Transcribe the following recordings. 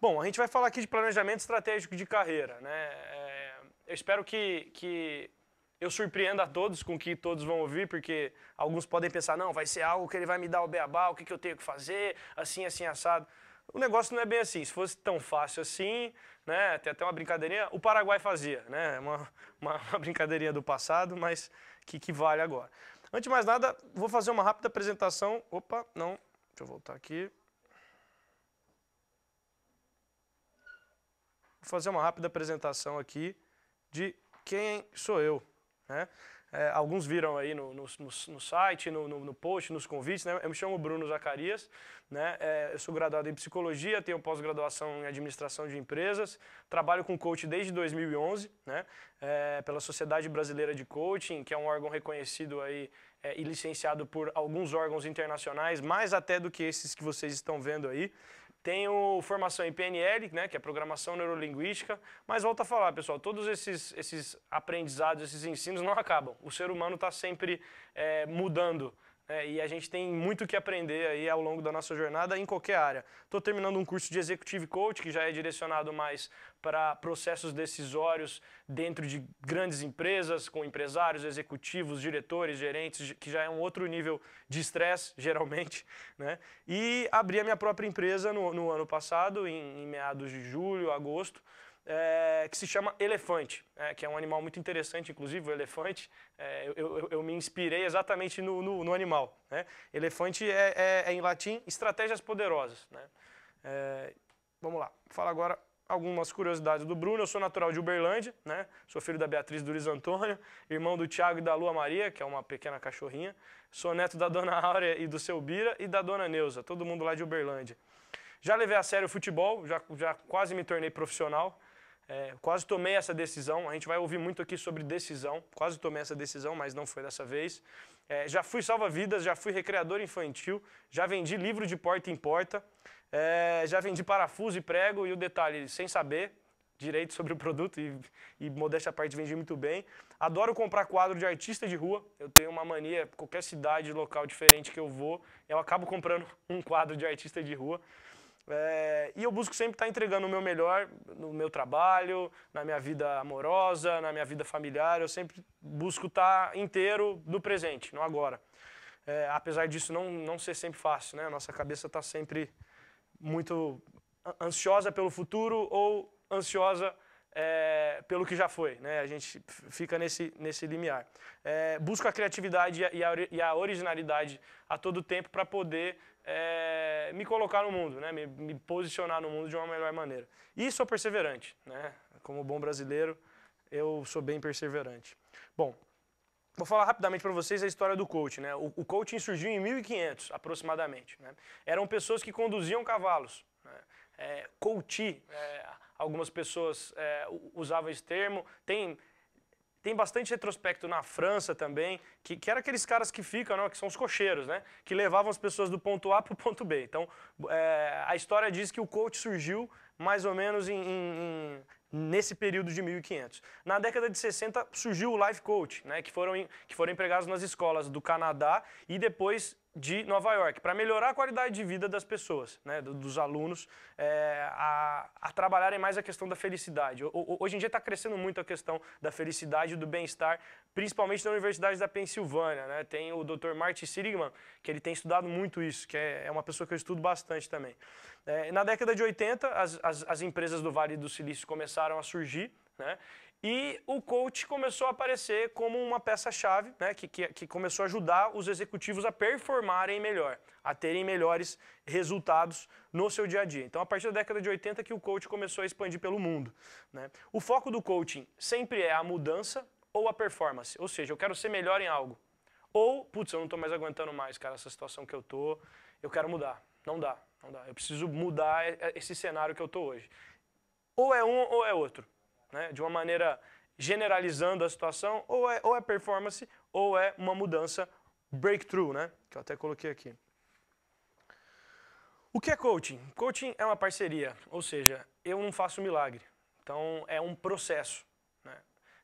Bom, a gente vai falar aqui de planejamento estratégico de carreira. Né? É, eu espero que, que eu surpreenda a todos com o que todos vão ouvir, porque alguns podem pensar, não, vai ser algo que ele vai me dar o beabá, o que, que eu tenho que fazer, assim, assim, assado. O negócio não é bem assim. Se fosse tão fácil assim, né? Tem até uma brincadeirinha. O Paraguai fazia, né? Uma, uma, uma brincadeirinha do passado, mas que, que vale agora. Antes de mais nada, vou fazer uma rápida apresentação. Opa, não. Deixa eu voltar aqui. Vou fazer uma rápida apresentação aqui de quem sou eu. Né? É, alguns viram aí no, no, no site, no, no, post, nos convites. Né? Eu me chamo Bruno Zacarias, né? É, eu sou graduado em Psicologia, tenho pós-graduação em Administração de Empresas, trabalho com coach desde 2011, né? É, pela Sociedade Brasileira de Coaching, que é um órgão reconhecido aí, é, e licenciado por alguns órgãos internacionais, mais até do que esses que vocês estão vendo aí. Tenho formação em PNL, né, que é Programação Neurolinguística, mas volto a falar, pessoal, todos esses, esses aprendizados, esses ensinos não acabam. O ser humano está sempre é, mudando, é, e a gente tem muito que aprender aí ao longo da nossa jornada em qualquer área. Estou terminando um curso de Executive Coach, que já é direcionado mais para processos decisórios dentro de grandes empresas, com empresários, executivos, diretores, gerentes, que já é um outro nível de estresse, geralmente. Né? E abri a minha própria empresa no, no ano passado, em, em meados de julho, agosto é, que se chama elefante, é, que é um animal muito interessante, inclusive o elefante. É, eu, eu, eu, me inspirei exatamente no, no, no animal. Né? Elefante é, é, é em latim estratégias poderosas. Né? É, vamos lá, fala agora algumas curiosidades do Bruno. Eu sou natural de Uberlândia, né? sou filho da Beatriz Duriz Antônio, irmão do Tiago e da Lua Maria, que é uma pequena cachorrinha. Sou neto da dona Áurea e do seu Bira e da dona Neuza, todo mundo lá de Uberlândia. Já levei a sério o futebol, já, já quase me tornei profissional. É, quase tomei essa decisão. A gente vai ouvir muito aqui sobre decisão. Quase tomei essa decisão, mas não foi dessa vez. É, já fui salva-vidas, já fui recreador infantil, já vendi livro de porta em porta, é, já vendi parafuso e prego. E o detalhe, sem saber direito sobre o produto e, e modéstia parte, vendi muito bem. Adoro comprar quadro de artista de rua. Eu tenho uma mania, qualquer cidade, local diferente que eu vou, eu acabo comprando um quadro de artista de rua. É, e eu busco sempre estar entregando o meu melhor no meu trabalho, na minha vida amorosa, na minha vida familiar. Eu sempre busco estar inteiro no presente, no agora. É, apesar disso não, não ser sempre fácil, né? Nossa cabeça está sempre muito ansiosa pelo futuro ou ansiosa é, pelo que já foi, né? A gente fica nesse, nesse limiar. É, busco a criatividade e a, e a originalidade a todo tempo para poder é, me colocar no mundo, né? Me, me, posicionar no mundo de uma melhor maneira. E sou perseverante, né? como bom brasileiro, eu sou bem perseverante. Bom, vou falar rapidamente para vocês a história do coaching. Né? O, o coaching surgiu em 1500, aproximadamente. Né? Eram pessoas que conduziam cavalos. Né? É, é, algumas pessoas é, usavam esse termo. Tem tem bastante retrospecto na França também, que, que era aqueles caras que ficam, não, que são os cocheiros, né? Que levavam as pessoas do ponto A para o ponto B. Então, é, a história diz que o coach surgiu mais ou menos em, em, em nesse período de 1500. Na década de 60 surgiu o life coach, né, que foram que foram empregados nas escolas do Canadá e depois de Nova York, para melhorar a qualidade de vida das pessoas, né, dos alunos, é, a, a, trabalharem mais a questão da felicidade. O, hoje em dia está crescendo muito a questão da felicidade e do bem-estar, principalmente na Universidade da Pensilvânia. Né? Tem o Dr. Martin Seligman, que ele tem estudado muito isso, que é, é uma pessoa que eu estudo bastante também. É, na década de 80, as, as, as empresas do Vale do Silício começaram a surgir, né? E o coach começou a aparecer como uma peça-chave, né, que, que, que, começou a ajudar os executivos a performarem melhor, a terem melhores resultados no seu dia a dia. Então, a partir da década de 80 que o coach começou a expandir pelo mundo. Né? O foco do coaching sempre é a mudança ou a performance, ou seja, eu quero ser melhor em algo. Ou, putz, eu não estou mais aguentando mais, cara, essa situação que eu tô, eu quero mudar. Não dá, não dá. Eu preciso mudar é, é, esse cenário que eu tô hoje. Ou é um ou é outro né, de uma maneira generalizando a situação, ou é, ou é performance ou é uma mudança breakthrough, né, que eu até coloquei aqui. O que é coaching? Coaching é uma parceria, ou seja, eu não faço milagre. Então é um processo. Né?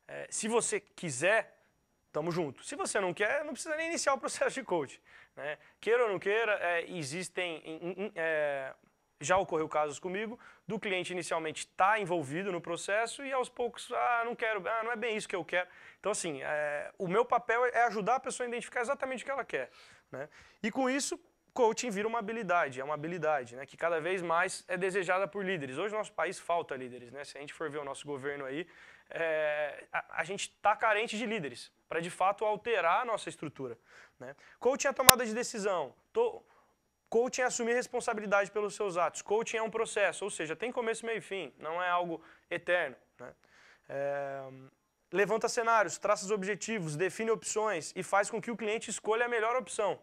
É, se você quiser, estamos juntos. Se você não quer, não precisa nem iniciar o processo de coaching. Né? Queira ou não queira, é, existem. É, já ocorreu casos comigo do cliente inicialmente está envolvido no processo e aos poucos, ah, não quero, ah, não é bem isso que eu quero. Então, assim, é, o meu papel é ajudar a pessoa a identificar exatamente o que ela quer. Né? E com isso, coaching vira uma habilidade, é uma habilidade né, que cada vez mais é desejada por líderes. Hoje, nosso país falta líderes. Né? Se a gente for ver o nosso governo aí, é, a, a, gente está carente de líderes para, de fato, alterar a nossa estrutura. Né? Coaching é a tomada de decisão. Coaching é assumir responsabilidade pelos seus atos. Coaching é um processo, ou seja, tem começo, meio e fim, não é algo eterno. Né? É... Levanta cenários, traça os objetivos, define opções e faz com que o cliente escolha a melhor opção.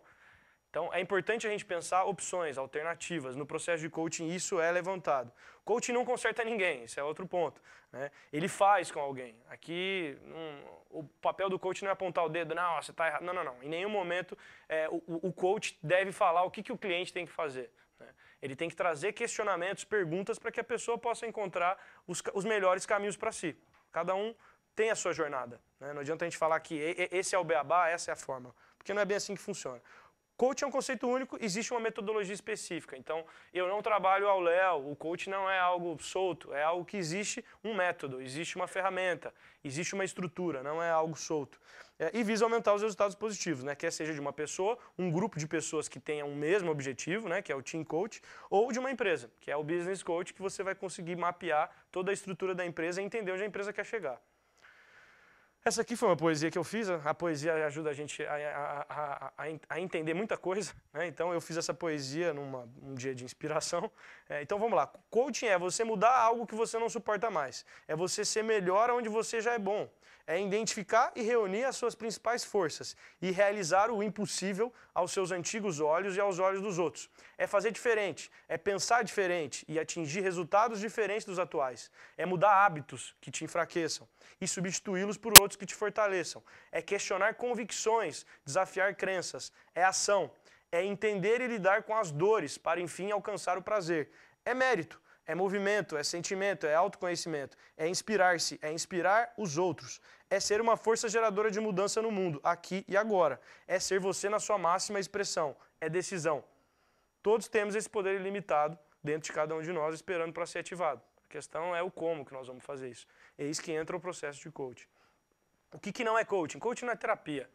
Então, é importante a gente pensar opções, alternativas. No processo de coaching, isso é levantado. Coaching não conserta ninguém, isso é outro ponto. Né? Ele faz com alguém. Aqui, um, o papel do coach não é apontar o dedo, não, você está errado. Não, não, não. Em nenhum momento é, o, o, coach deve falar o que, que o cliente tem que fazer. Né? Ele tem que trazer questionamentos, perguntas, para que a pessoa possa encontrar os, os melhores caminhos para si. Cada um tem a sua jornada. Né? Não adianta a gente falar que esse é o beabá, essa é a forma. Porque não é bem assim que funciona. Coach é um conceito único, existe uma metodologia específica. Então, eu não trabalho ao léu, o coach não é algo solto, é algo que existe um método, existe uma ferramenta, existe uma estrutura, não é algo solto. É, e visa aumentar os resultados positivos, né? quer seja de uma pessoa, um grupo de pessoas que tenha um mesmo objetivo, né? que é o Team Coach, ou de uma empresa, que é o Business Coach, que você vai conseguir mapear toda a estrutura da empresa e entender onde a empresa quer chegar. Essa aqui foi uma poesia que eu fiz. A poesia ajuda a gente a, a, a, a entender muita coisa. Né? Então, eu fiz essa poesia num um dia de inspiração. É, então, vamos lá. Coaching é você mudar algo que você não suporta mais. É você ser melhor onde você já é bom é identificar e reunir as suas principais forças e realizar o impossível aos seus antigos olhos e aos olhos dos outros. É fazer diferente, é pensar diferente e atingir resultados diferentes dos atuais. É mudar hábitos que te enfraqueçam e substituí-los por outros que te fortaleçam. É questionar convicções, desafiar crenças. É ação. É entender e lidar com as dores para, enfim, alcançar o prazer. É mérito é movimento, é sentimento, é autoconhecimento, é inspirar-se, é inspirar os outros, é ser uma força geradora de mudança no mundo, aqui e agora. É ser você na sua máxima expressão, é decisão. Todos temos esse poder ilimitado dentro de cada um de nós, esperando para ser ativado. A questão é o como que nós vamos fazer isso. Eis que entra o processo de coaching. O que, que não é coaching? Coaching não é terapia.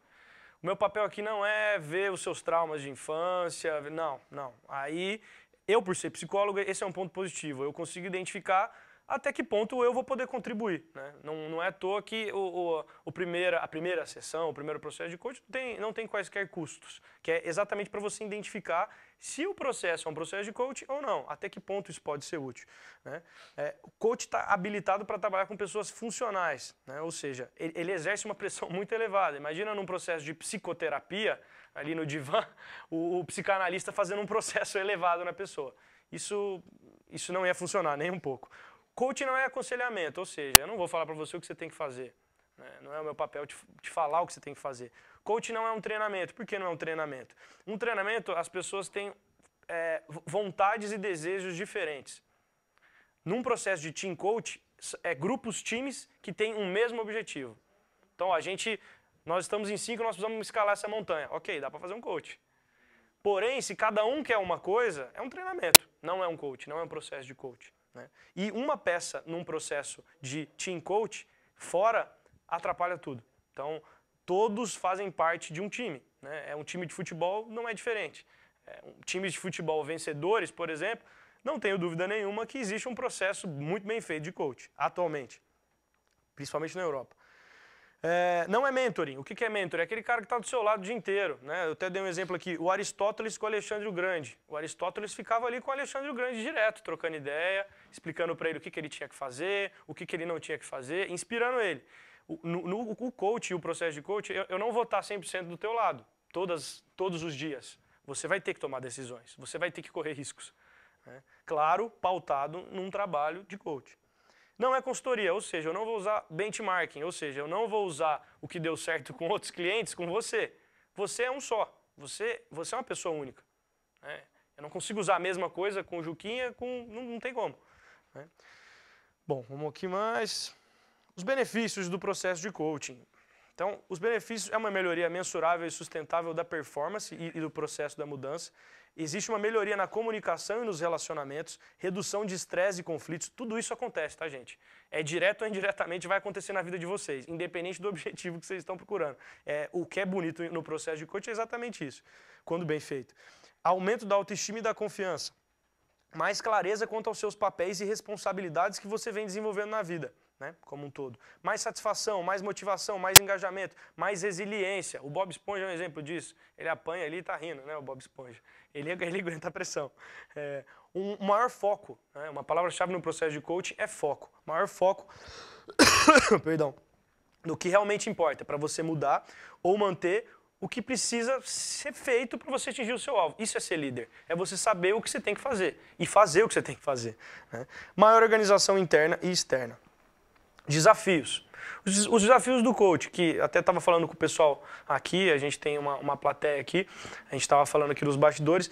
O meu papel aqui não é ver os seus traumas de infância, não, não. Aí, eu por ser psicólogo, esse é um ponto positivo. Eu consigo identificar até que ponto eu vou poder contribuir. Né? Não, não é à toa que o, o, o primeira, a primeira sessão, o primeiro processo de coaching não tem, não tem quaisquer custos, que é exatamente para você identificar se o processo é um processo de coaching ou não, até que ponto isso pode ser útil. Né? É, o coach está habilitado para trabalhar com pessoas funcionais, né? ou seja, ele, ele exerce uma pressão muito elevada. Imagina num processo de psicoterapia, ali no divã, o, o psicanalista fazendo um processo elevado na pessoa. Isso, isso não ia funcionar nem um pouco. Coaching não é aconselhamento, ou seja, eu não vou falar para você o que você tem que fazer. Né? Não é o meu papel te, te, falar o que você tem que fazer. Coaching não é um treinamento. Por que não é um treinamento? Um treinamento, as pessoas têm é, vontades e desejos diferentes. Num processo de team coach, é grupos, times que têm um mesmo objetivo. Então, a gente, nós estamos em cinco, nós precisamos escalar essa montanha. Ok, dá para fazer um coach. Porém, se cada um quer uma coisa, é um treinamento, não é um coach, não é um processo de coach. Né? E uma peça num processo de team coach, fora, atrapalha tudo. Então, todos fazem parte de um time. Né? É um time de futebol, não é diferente. É, um, times de futebol vencedores, por exemplo, não tenho dúvida nenhuma que existe um processo muito bem feito de coach, atualmente, principalmente na Europa. É, não é mentoring. O que, é mentoring? É aquele cara que está do seu lado o dia inteiro. Né? Eu até dei um exemplo aqui. O Aristóteles com o Alexandre o Grande. O Aristóteles ficava ali com o Alexandre o Grande direto, trocando ideia, explicando para ele o que, que ele tinha que fazer, o que, que ele não tinha que fazer, inspirando ele. O, no, no, o coach e o processo de coach, eu, eu não vou estar 100% do teu lado todas, todos os dias. Você vai ter que tomar decisões, você vai ter que correr riscos. Né? Claro, pautado num trabalho de coach não é consultoria, ou seja, eu não vou usar benchmarking, ou seja, eu não vou usar o que deu certo com outros clientes, com você. Você é um só, você, você é uma pessoa única. Né? Eu não consigo usar a mesma coisa com o Juquinha, com, não, não tem como. Né? Bom, vamos aqui mais. Os benefícios do processo de coaching. Então, os benefícios é uma melhoria mensurável e sustentável da performance e, e do processo da mudança existe uma melhoria na comunicação e nos relacionamentos, redução de estresse e conflitos, tudo isso acontece, tá, gente? É direto ou indiretamente vai acontecer na vida de vocês, independente do objetivo que vocês estão procurando. É, o que é bonito no processo de coaching é exatamente isso, quando bem feito. Aumento da autoestima e da confiança. Mais clareza quanto aos seus papéis e responsabilidades que você vem desenvolvendo na vida né, como um todo. Mais satisfação, mais motivação, mais engajamento, mais resiliência. O Bob Esponja é um exemplo disso. Ele apanha ali e está rindo, né, o Bob Esponja. Ele, ele aguenta a pressão. É, um maior foco, né, uma palavra-chave no processo de coaching é foco. Maior foco, perdão, do que realmente importa para você mudar ou manter o que precisa ser feito para você atingir o seu alvo. Isso é ser líder. É você saber o que você tem que fazer e fazer o que você tem que fazer. Né? Maior organização interna e externa. Desafios. Os, desafios do coach, que até estava falando com o pessoal aqui, a gente tem uma, uma plateia aqui, a gente estava falando aqui nos bastidores.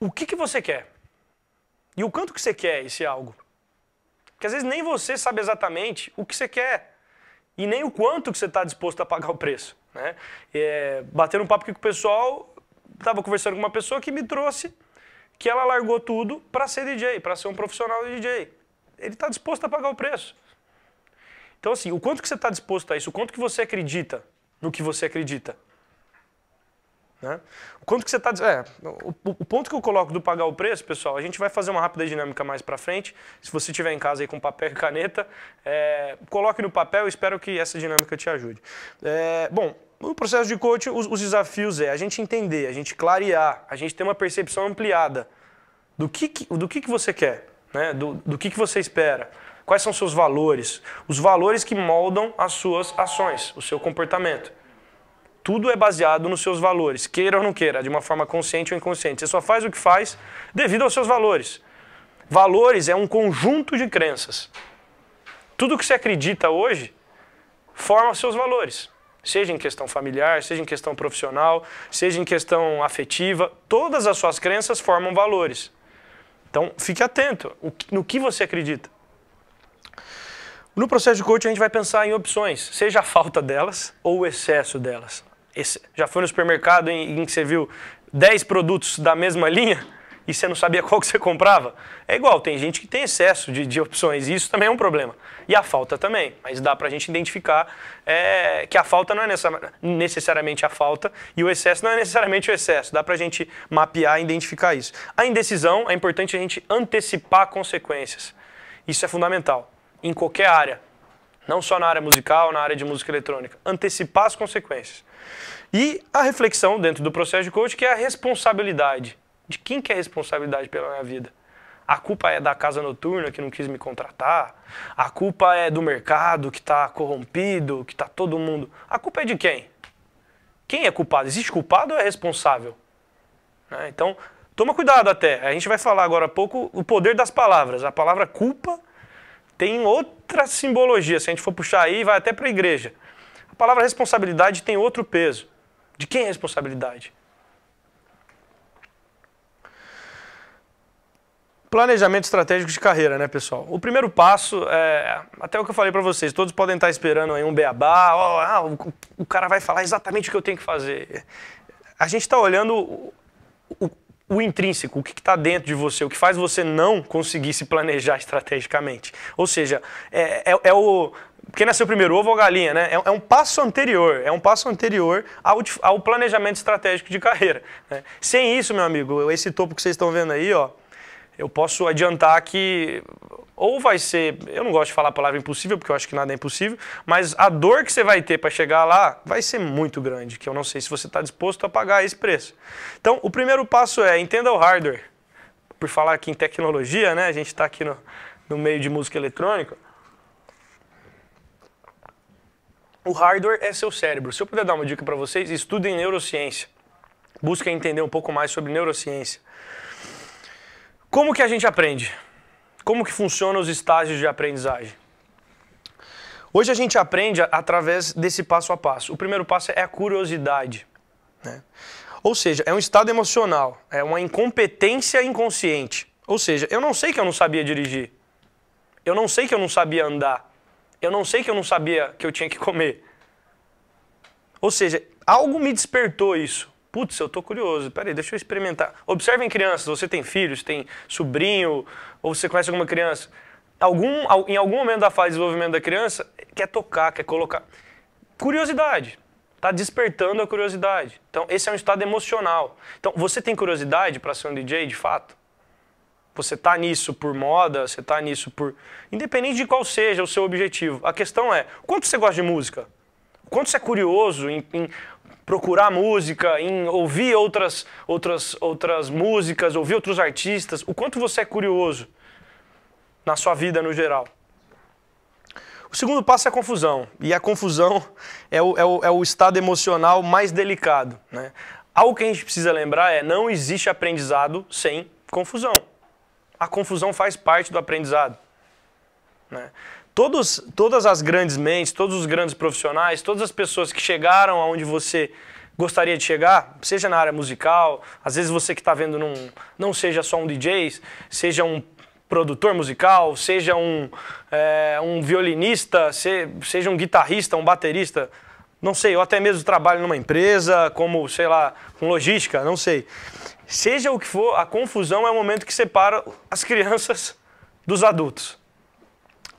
O que, que você quer? E o quanto que você quer esse algo? Porque às vezes nem você sabe exatamente o que você quer e nem o quanto que você está disposto a pagar o preço. Né? É, batendo um papo aqui com o pessoal, estava conversando com uma pessoa que me trouxe que ela largou tudo para ser DJ, para ser um profissional de DJ. Ele está disposto a pagar o preço. Então, assim, o quanto que você está disposto a isso? O quanto que você acredita no que você acredita? Né? O quanto que você está... É, o, o, ponto que eu coloco do pagar o preço, pessoal, a gente vai fazer uma rápida dinâmica mais para frente. Se você tiver em casa aí com papel e caneta, é, coloque no papel. Espero que essa dinâmica te ajude. É, bom, no processo de coaching, os, os desafios é a gente entender, a gente clarear, a gente ter uma percepção ampliada do que, do que, que você quer, né? do, do que, que você espera, Quais são seus valores? Os valores que moldam as suas ações, o seu comportamento. Tudo é baseado nos seus valores, queira ou não queira, de uma forma consciente ou inconsciente. Você só faz o que faz devido aos seus valores. Valores é um conjunto de crenças. Tudo que você acredita hoje forma seus valores. Seja em questão familiar, seja em questão profissional, seja em questão afetiva, todas as suas crenças formam valores. Então, fique atento no que você acredita. No processo de coaching, a gente vai pensar em opções, seja a falta delas ou o excesso delas. Esse, já foi no supermercado em, em que você viu 10 produtos da mesma linha? e você não sabia qual que você comprava. É igual, tem gente que tem excesso de, de opções, e isso também é um problema. E a falta também, mas dá para a gente identificar é, que a falta não é nessa, necessariamente a falta e o excesso não é necessariamente o excesso. Dá para a gente mapear e identificar isso. A indecisão, é importante a gente antecipar consequências. Isso é fundamental em qualquer área, não só na área musical, na área de música eletrônica. Antecipar as consequências. E a reflexão dentro do processo de coaching que é a responsabilidade. De quem que é a responsabilidade pela minha vida? A culpa é da casa noturna que não quis me contratar? A culpa é do mercado que está corrompido, que está todo mundo? A culpa é de quem? Quem é culpado? Existe culpado ou é responsável? Né? Então, toma cuidado até. A gente vai falar agora há pouco o poder das palavras. A palavra culpa tem outra simbologia. Se a gente for puxar aí, vai até para a igreja. A palavra responsabilidade tem outro peso. De quem é responsabilidade? Planejamento estratégico de carreira, né, pessoal? O primeiro passo é até o que eu falei para vocês. Todos podem estar esperando aí um beabá, oh, ah, o, o cara vai falar exatamente o que eu tenho que fazer. A gente está olhando o, o intrínseco, o que está dentro de você, o que faz você não conseguir se planejar estrategicamente. Ou seja, é, é, é o. Quem nasceu primeiro, ovo ou galinha, né? É, é, um passo anterior, é um passo anterior ao, ao planejamento estratégico de carreira. Né? Sem isso, meu amigo, esse topo que vocês estão vendo aí, ó, eu posso adiantar que ou vai ser, eu não gosto de falar a palavra impossível, porque eu acho que nada é impossível, mas a dor que você vai ter para chegar lá vai ser muito grande, que eu não sei se você está disposto a pagar esse preço. Então, o primeiro passo é entenda o hardware. Por falar aqui em tecnologia, né? A gente está aqui no, no meio de música eletrônica. O hardware é seu cérebro. Se eu puder dar uma dica para vocês, estudem neurociência. Busquem entender um pouco mais sobre neurociência. Como que a gente aprende? Como que funcionam os estágios de aprendizagem? Hoje a gente aprende através desse passo a passo. O primeiro passo é a curiosidade. Né? Ou seja, é um estado emocional, é uma incompetência inconsciente. Ou seja, eu não sei que eu não sabia dirigir. Eu não sei que eu não sabia andar. Eu não sei que eu não sabia que eu tinha que comer. Ou seja, algo me despertou isso. Putz, eu tô curioso, peraí, deixa eu experimentar. Observem crianças, você tem filhos, tem sobrinho, ou você conhece alguma criança. Algum, em algum momento da fase de desenvolvimento da criança, quer tocar, quer colocar. Curiosidade. Está despertando a curiosidade. Então, esse é um estado emocional. Então, você tem curiosidade para ser um DJ de fato? Você está nisso por moda, você está nisso por. Independente de qual seja o seu objetivo, a questão é: quanto você gosta de música? Quanto você é curioso em, em procurar música, em ouvir outras, outras, outras músicas, ouvir outros artistas, o quanto você é curioso na sua vida no geral. O segundo passo é a confusão, e a confusão é o, é o, é o estado emocional mais delicado. Né? Algo que a gente precisa lembrar é não existe aprendizado sem confusão. A confusão faz parte do aprendizado. Né? todos, todas as grandes mentes, todos os grandes profissionais, todas as pessoas que chegaram aonde você gostaria de chegar, seja na área musical, às vezes você que está vendo num, não seja só um DJ, seja um produtor musical, seja um, é, um violinista, se, seja um guitarrista, um baterista, não sei, ou até mesmo trabalho numa empresa, como, sei lá, com logística, não sei. Seja o que for, a confusão é o momento que separa as crianças dos adultos.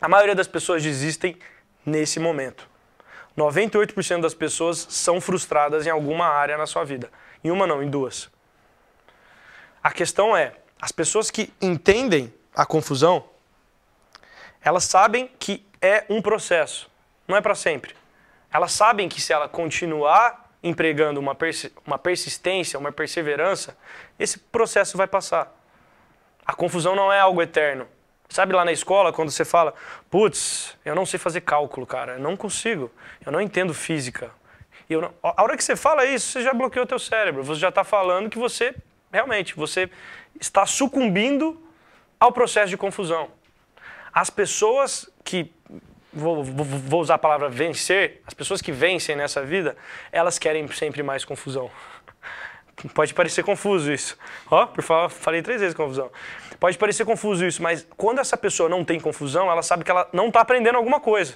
A maioria das pessoas desistem nesse momento. 98% das pessoas são frustradas em alguma área na sua vida. Em uma não, em duas. A questão é, as pessoas que entendem a confusão, elas sabem que é um processo, não é para sempre. Elas sabem que se ela continuar empregando uma, persi uma persistência, uma perseverança, esse processo vai passar. A confusão não é algo eterno. Sabe lá na escola, quando você fala, putz, eu não sei fazer cálculo, cara, eu não consigo, eu não entendo física. E não... A hora que você fala isso, você já bloqueou o teu cérebro, você já está falando que você, realmente, você está sucumbindo ao processo de confusão. As pessoas que, vou, vou, vou usar a palavra vencer, as pessoas que vencem nessa vida, elas querem sempre mais confusão. Pode parecer confuso isso. Ó, oh, por favor, falei três vezes confusão. Pode parecer confuso isso, mas quando essa pessoa não tem confusão, ela sabe que ela não está aprendendo alguma coisa.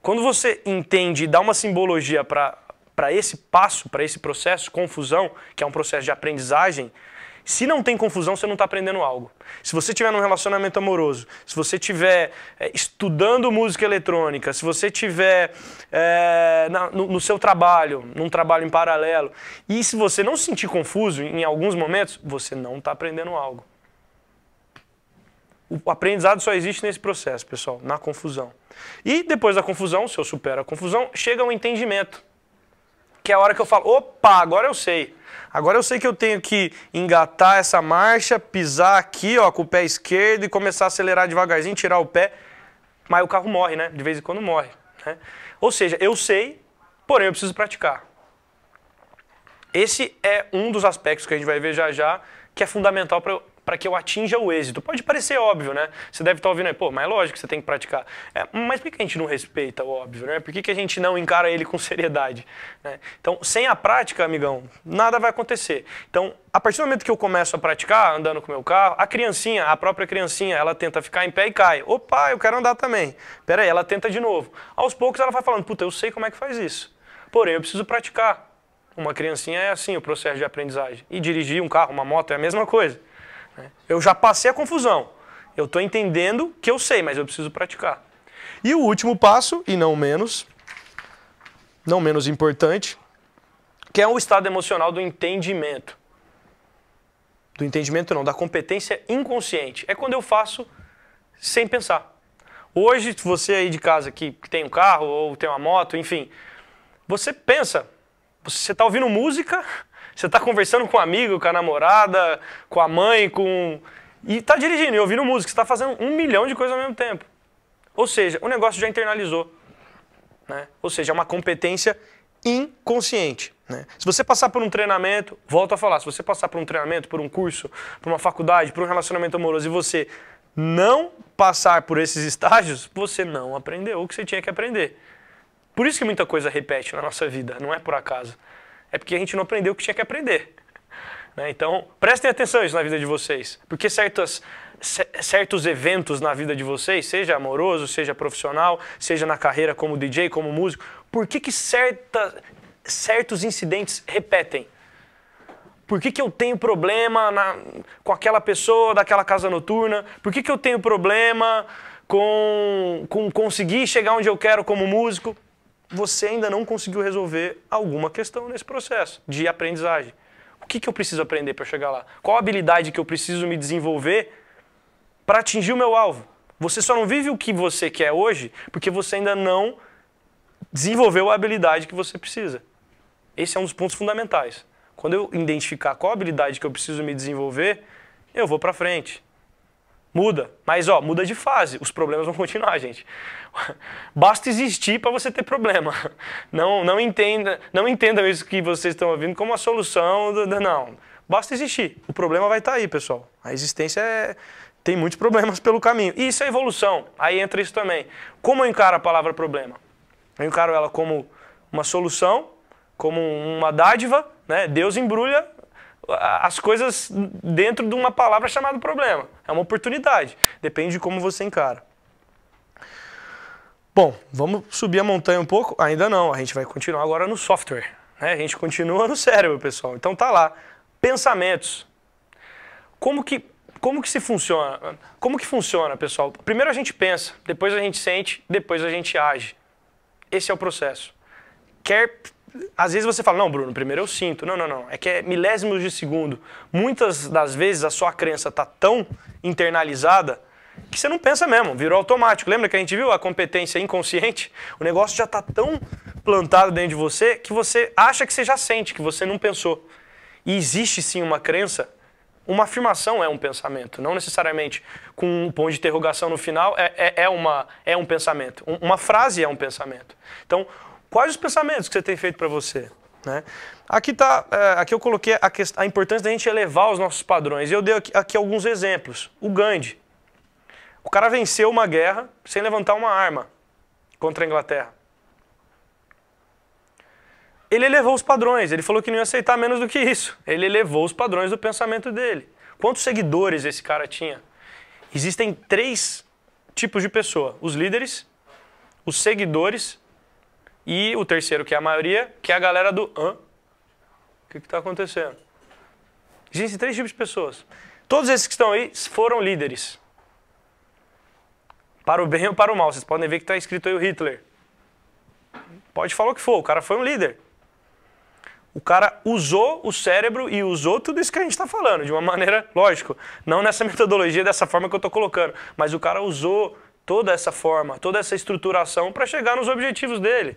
Quando você entende e dá uma simbologia para para esse passo, para esse processo, confusão, que é um processo de aprendizagem, se não tem confusão, você não está aprendendo algo. Se você tiver num relacionamento amoroso, se você tiver é, estudando música eletrônica, se você tiver é, no, no, seu trabalho, num trabalho em paralelo, e se você não se sentir confuso em alguns momentos, você não está aprendendo algo. O aprendizado só existe nesse processo, pessoal, na confusão. E depois da confusão, se eu supero a confusão, chega o um entendimento que é a hora que eu falo, opa, agora eu sei. Agora eu sei que eu tenho que engatar essa marcha, pisar aqui, ó, com o pé esquerdo e começar a acelerar devagarzinho, tirar o pé. Mas o carro morre, né? De vez em quando morre. Né? Ou seja, eu sei, porém eu preciso praticar. Esse é um dos aspectos que a gente vai ver já já, que é fundamental para para que eu atinja o êxito. Pode parecer óbvio, né? Você deve estar tá ouvindo aí, pô, mas é lógico que você tem que praticar. É, mas por que a gente não respeita o óbvio, né? Por que, que a gente não encara ele com seriedade? Né? Então, sem a prática, amigão, nada vai acontecer. Então, a partir do momento que eu começo a praticar, andando com o meu carro, a criancinha, a própria criancinha, ela tenta ficar em pé e cai. Opa, eu quero andar também. Pera aí, ela tenta de novo. Aos poucos ela vai falando, puta, eu sei como é que faz isso. Porém, eu preciso praticar. Uma criancinha é assim o processo de aprendizagem. E dirigir um carro, uma moto é a mesma coisa. É. Eu já passei a confusão. Eu estou entendendo que eu sei, mas eu preciso praticar. E o último passo, e não menos, não menos importante, que é o estado emocional do entendimento. Do entendimento não, da competência inconsciente. É quando eu faço sem pensar. Hoje, você aí de casa que, que tem um carro ou tem uma moto, enfim, você pensa, você está ouvindo música, você está conversando com um amigo, com a namorada, com a mãe, com. E está dirigindo, e ouvindo música. Você está fazendo um milhão de coisas ao mesmo tempo. Ou seja, o negócio já internalizou. Né? Ou seja, é uma competência inconsciente. Né? Se você passar por um treinamento, volto a falar, se você passar por um treinamento, por um curso, por uma faculdade, por um relacionamento amoroso e você não passar por esses estágios, você não aprendeu o que você tinha que aprender. Por isso que muita coisa repete na nossa vida, não é por acaso é porque a gente não aprendeu o que tinha que aprender. Né? Então, prestem atenção isso na vida de vocês, porque certas, certos eventos na vida de vocês, seja amoroso, seja profissional, seja na carreira como DJ, como músico, por que, que certa, certos incidentes repetem? Por que, que eu tenho problema na, com aquela pessoa daquela casa noturna? Por que, que eu tenho problema com, com conseguir chegar onde eu quero como músico? você ainda não conseguiu resolver alguma questão nesse processo de aprendizagem. O que, que eu preciso aprender para chegar lá? Qual a habilidade que eu preciso me desenvolver para atingir o meu alvo? Você só não vive o que você quer hoje porque você ainda não desenvolveu a habilidade que você precisa. Esse é um dos pontos fundamentais. Quando eu identificar qual a habilidade que eu preciso me desenvolver, eu vou para frente. Muda. Mas, ó, muda de fase. Os problemas vão continuar, gente. Basta existir para você ter problema. Não, não, entenda, não entendam isso que vocês estão ouvindo como a solução. Do, do, não. Basta existir. O problema vai estar tá aí, pessoal. A existência é, tem muitos problemas pelo caminho. E isso é evolução. Aí entra isso também. Como eu encaro a palavra problema? Eu encaro ela como uma solução, como uma dádiva. Né? Deus embrulha as coisas dentro de uma palavra chamada problema. É uma oportunidade. Depende de como você encara. Bom, vamos subir a montanha um pouco? Ainda não, a gente vai continuar agora no software. Né? A gente continua no cérebro, pessoal. Então tá lá, pensamentos. Como que, como que se funciona? Como que funciona, pessoal? Primeiro a gente pensa, depois a gente sente, depois a gente age. Esse é o processo. Quer às vezes você fala, não, Bruno, primeiro eu sinto. Não, não, não. É que é milésimos de segundo. Muitas das vezes a sua crença está tão internalizada que você não pensa mesmo, virou automático. Lembra que a gente viu a competência inconsciente? O negócio já está tão plantado dentro de você que você acha que você já sente, que você não pensou. E existe sim uma crença, uma afirmação é um pensamento, não necessariamente com um ponto de interrogação no final é, é, é uma, é um pensamento. Um, uma frase é um pensamento. Então, quais os pensamentos que você tem feito para você? Né? Aqui, tá, é, aqui eu coloquei a, a, importância da gente elevar os nossos padrões. Eu dei aqui, aqui alguns exemplos. O Gandhi o cara venceu uma guerra sem levantar uma arma contra a Inglaterra. Ele elevou os padrões, ele falou que não ia aceitar menos do que isso. Ele elevou os padrões do pensamento dele. Quantos seguidores esse cara tinha? Existem três tipos de pessoa: os líderes, os seguidores e o terceiro, que é a maioria, que é a galera do hã? O que está acontecendo? Existem três tipos de pessoas. Todos esses que estão aí foram líderes. Para o bem ou para o mal. Vocês podem ver que está escrito aí o Hitler. Pode falar o que for, o cara foi um líder. O cara usou o cérebro e usou tudo isso que a gente está falando, de uma maneira, lógico, não nessa metodologia, dessa forma que eu estou colocando, mas o cara usou toda essa forma, toda essa estruturação para chegar nos objetivos dele.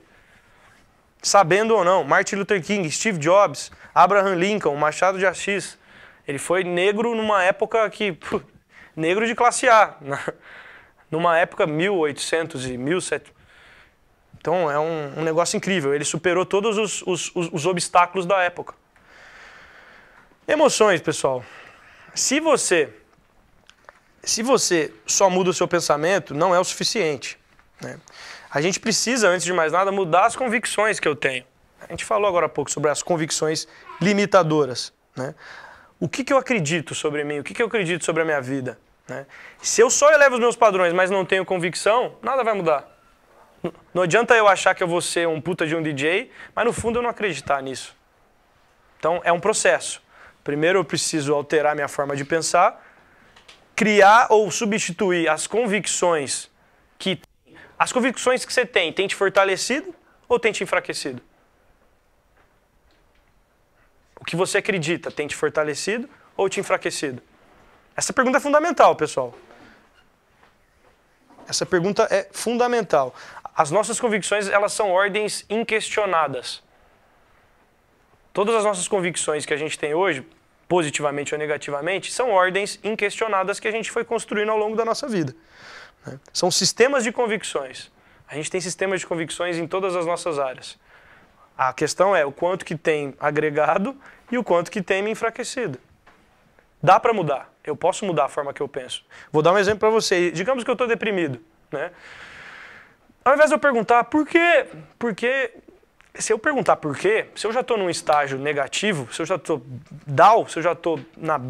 Sabendo ou não, Martin Luther King, Steve Jobs, Abraham Lincoln, Machado de Assis, ele foi negro numa época que. Pô, negro de classe A. Né? numa época 1800 e 1700. Então é um, um negócio incrível. Ele superou todos os, os, os, os obstáculos da época. Emoções, pessoal. Se você se você só muda o seu pensamento, não é o suficiente. Né? A gente precisa, antes de mais nada, mudar as convicções que eu tenho. A gente falou agora há pouco sobre as convicções limitadoras. Né? O que, que eu acredito sobre mim? O que, que eu acredito sobre a minha vida? Né? Se eu só elevo os meus padrões, mas não tenho convicção, nada vai mudar. Não adianta eu achar que eu vou ser um puta de um DJ, mas no fundo eu não acreditar nisso. Então é um processo. Primeiro eu preciso alterar minha forma de pensar, criar ou substituir as convicções que as convicções que você tem, tem te fortalecido ou tem te enfraquecido? O que você acredita tem te fortalecido ou te enfraquecido? Essa pergunta é fundamental, pessoal. Essa pergunta é fundamental. As nossas convicções, elas são ordens inquestionadas. Todas as nossas convicções que a gente tem hoje, positivamente ou negativamente, são ordens inquestionadas que a gente foi construindo ao longo da nossa vida. Né? São sistemas de convicções. A gente tem sistemas de convicções em todas as nossas áreas. A questão é o quanto que tem agregado e o quanto que tem me enfraquecido. Dá para mudar. Eu posso mudar a forma que eu penso. Vou dar um exemplo para você. Digamos que eu estou deprimido, né? Ao invés de eu perguntar por quê, porque se eu perguntar por quê, se eu já estou num estágio negativo, se eu já estou down, se eu já estou na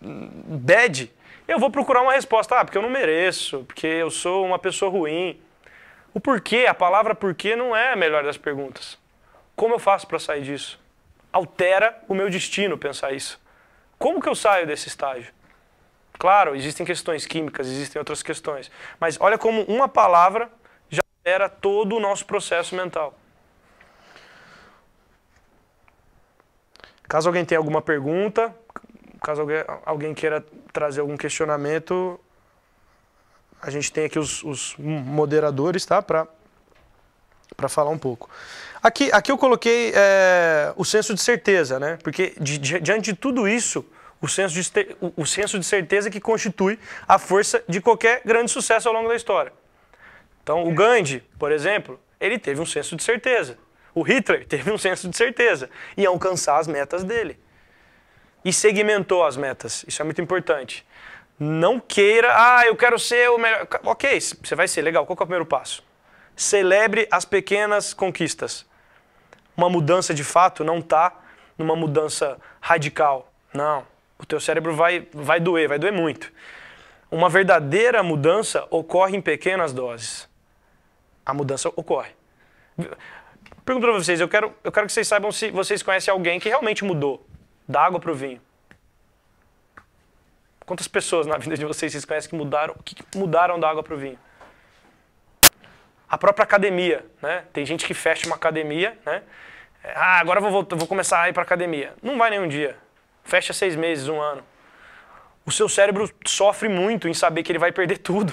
bad, eu vou procurar uma resposta. Ah, porque eu não mereço, porque eu sou uma pessoa ruim. O porquê, a palavra porquê não é a melhor das perguntas. Como eu faço para sair disso? Altera o meu destino pensar isso. Como que eu saio desse estágio? Claro, existem questões químicas, existem outras questões. Mas olha como uma palavra já era todo o nosso processo mental. Caso alguém tenha alguma pergunta, caso alguém, alguém queira trazer algum questionamento, a gente tem aqui os, os moderadores, tá? Para para falar um pouco. Aqui, aqui eu coloquei é, o senso de certeza, né? Porque di, di, diante de tudo isso, o senso de, o senso de certeza que constitui a força de qualquer grande sucesso ao longo da história. Então, o Gandhi, por exemplo, ele teve um senso de certeza. O Hitler teve um senso de certeza e alcançar as metas dele. E segmentou as metas. Isso é muito importante. Não queira, ah, eu quero ser o melhor. Ok, você vai ser legal. Qual é o primeiro passo? Celebre as pequenas conquistas. Uma mudança de fato não está numa mudança radical. Não o teu cérebro vai, vai doer, vai doer muito. Uma verdadeira mudança ocorre em pequenas doses. A mudança ocorre. Pergunto para vocês, eu quero, eu quero que vocês saibam se vocês conhecem alguém que realmente mudou da água para o vinho. Quantas pessoas na vida de vocês vocês conhecem que mudaram, que mudaram da água para o vinho? A própria academia, né? Tem gente que fecha uma academia, né? É, ah, agora vou, vou começar a ir para academia. Não vai nenhum dia fecha seis meses, um ano. O seu cérebro sofre muito em saber que ele vai perder tudo.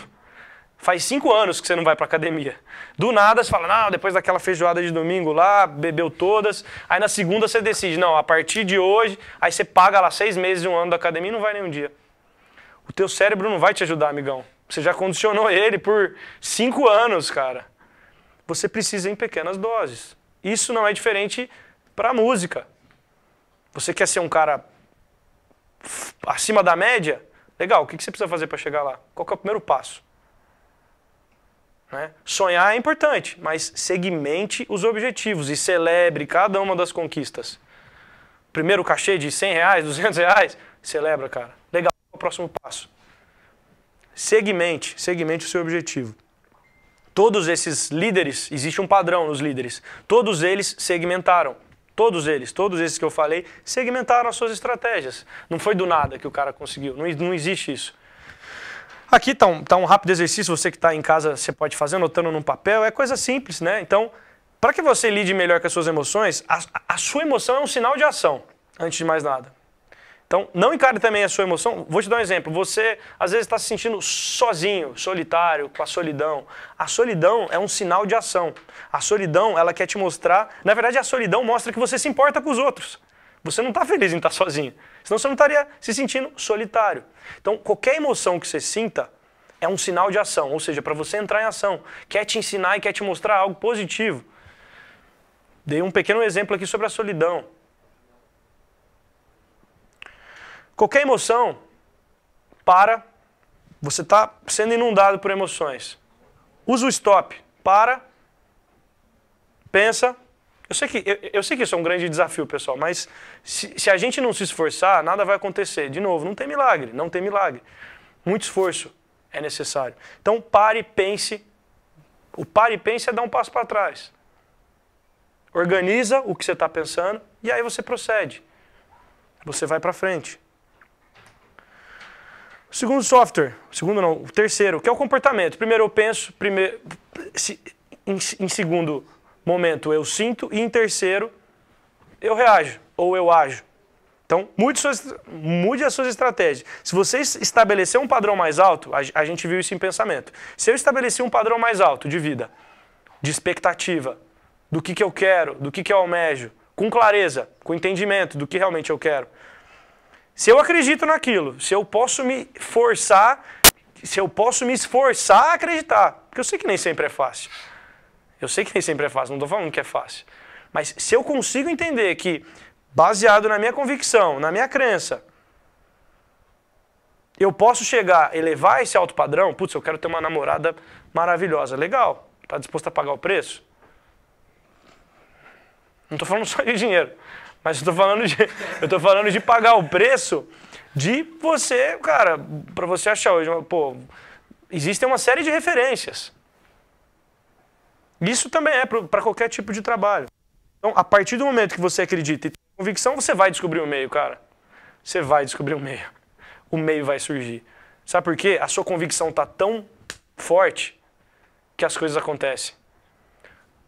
Faz cinco anos que você não vai para academia. Do nada você fala, não, depois daquela feijoada de domingo lá, bebeu todas. Aí na segunda você decide, não, a partir de hoje, aí você paga lá seis meses, um ano da academia e não vai nenhum dia. O teu cérebro não vai te ajudar, amigão. Você já condicionou ele por cinco anos, cara. Você precisa em pequenas doses. Isso não é diferente para música. Você quer ser um cara acima da média, legal, o que você precisa fazer para chegar lá? Qual é o primeiro passo? Né? Sonhar é importante, mas segmente os objetivos e celebre cada uma das conquistas. Primeiro cachê de 100 reais, 200 reais, celebra, cara. Legal, qual é o próximo passo? Segmente, segmente o seu objetivo. Todos esses líderes, existe um padrão nos líderes, todos eles segmentaram. Todos eles, todos esses que eu falei, segmentaram as suas estratégias. Não foi do nada que o cara conseguiu, não, não existe isso. Aqui está um, tá um rápido exercício, você que está em casa, você pode fazer, anotando num papel, é coisa simples, né? Então, para que você lide melhor com as suas emoções, a, a sua emoção é um sinal de ação, antes de mais nada. Então, não encare também a sua emoção. Vou te dar um exemplo. Você, às vezes, está se sentindo sozinho, solitário, com a solidão. A solidão é um sinal de ação. A solidão, ela quer te mostrar... Na verdade, a solidão mostra que você se importa com os outros. Você não está feliz em estar tá sozinho. Senão você não estaria se sentindo solitário. Então, qualquer emoção que você sinta, é um sinal de ação, ou seja, para você entrar em ação, quer te ensinar e quer te mostrar algo positivo. Dei um pequeno exemplo aqui sobre a solidão. Qualquer emoção, para. Você está sendo inundado por emoções. Usa o stop. Para. Pensa. Eu sei que, eu, eu sei que isso é um grande desafio, pessoal, mas se, se a gente não se esforçar, nada vai acontecer. De novo, não tem milagre. Não tem milagre. Muito esforço é necessário. Então, pare, e pense. O pare e pense é dar um passo para trás. Organiza o que você está pensando e aí você procede. Você vai para frente. O segundo software, o segundo não, o terceiro, que é o comportamento. Primeiro eu penso, primeiro, em, segundo momento eu sinto e em terceiro eu reajo ou eu ajo. Então, mude, suas, mude as suas estratégias. Se você estabelecer um padrão mais alto, a, a gente viu isso em pensamento. Se eu estabelecer um padrão mais alto de vida, de expectativa, do que, que eu quero, do que, que eu almejo, com clareza, com entendimento do que realmente eu quero, se eu acredito naquilo, se eu posso me forçar, se eu posso me esforçar a acreditar, porque eu sei que nem sempre é fácil. Eu sei que nem sempre é fácil, não estou falando que é fácil. Mas se eu consigo entender que, baseado na minha convicção, na minha crença, eu posso chegar, elevar esse alto padrão, putz, eu quero ter uma namorada maravilhosa. Legal, está disposto a pagar o preço? Não estou falando só de dinheiro. Mas eu tô falando de, eu tô falando de pagar o preço de você, cara, para você achar hoje, pô, existem uma série de referências. Isso também é para qualquer tipo de trabalho. Então, a partir do momento que você acredita e tem convicção, você vai descobrir o um meio, cara. Você vai descobrir o um meio. O meio vai surgir. Sabe por quê? A sua convicção tá tão forte que as coisas acontecem.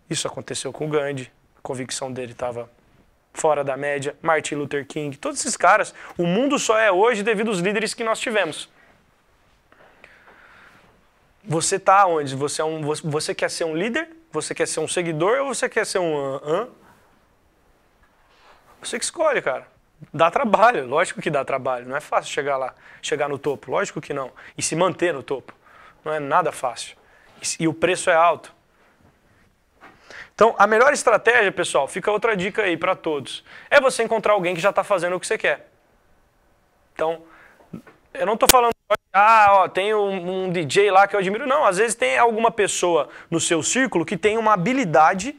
Isso aconteceu com o Gandhi. A convicção dele estava fora da média, Martin Luther King, todos esses caras. O mundo só é hoje devido aos líderes que nós tivemos. Você está onde? Você, é um, você quer ser um líder? Você quer ser um seguidor ou você quer ser um uh, uh? Você que escolhe, cara. Dá trabalho, lógico que dá trabalho. Não é fácil chegar lá, chegar no topo, lógico que não. E se manter no topo. Não é nada fácil. E, e o preço é alto. Então, a melhor estratégia, pessoal, fica outra dica aí para todos, é você encontrar alguém que já está fazendo o que você quer. Então, eu não estou falando, ah, ó, tem um, um DJ lá que eu admiro. Não, às vezes tem alguma pessoa no seu círculo que tem uma habilidade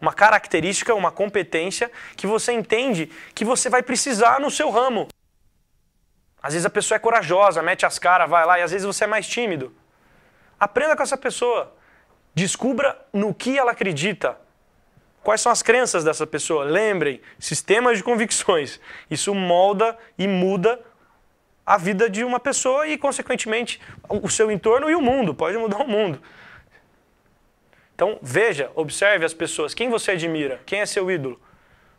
uma característica, uma competência que você entende que você vai precisar no seu ramo. Às vezes a pessoa é corajosa, mete as caras, vai lá, e às vezes você é mais tímido. Aprenda com essa pessoa. Descubra no que ela acredita. Quais são as crenças dessa pessoa? Lembrem, sistemas de convicções. Isso molda e muda a vida de uma pessoa e, consequentemente, o seu entorno e o mundo. Pode mudar o mundo. Então, veja, observe as pessoas. Quem você admira? Quem é seu ídolo?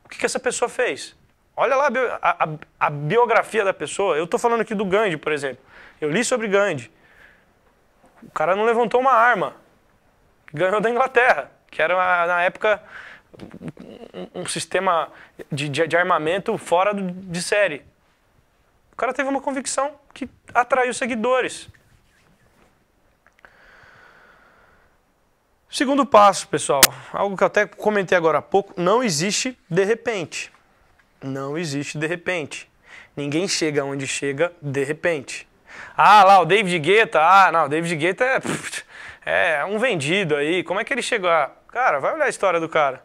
O que, essa pessoa fez? Olha lá a, a, a biografia da pessoa. Eu estou falando aqui do Gandhi, por exemplo. Eu li sobre Gandhi. O cara não levantou uma arma ganhou da Inglaterra, que era na época um sistema de, de, de armamento fora do, de série. O cara teve uma convicção que atraiu seguidores. Segundo passo, pessoal, algo que eu até comentei agora há pouco, não existe de repente. Não existe de repente. Ninguém chega onde chega de repente. Ah, lá o David Guetta, ah, não, o David Guetta é é um vendido aí, como é que ele chegou? Ah, cara, vai olhar a história do cara.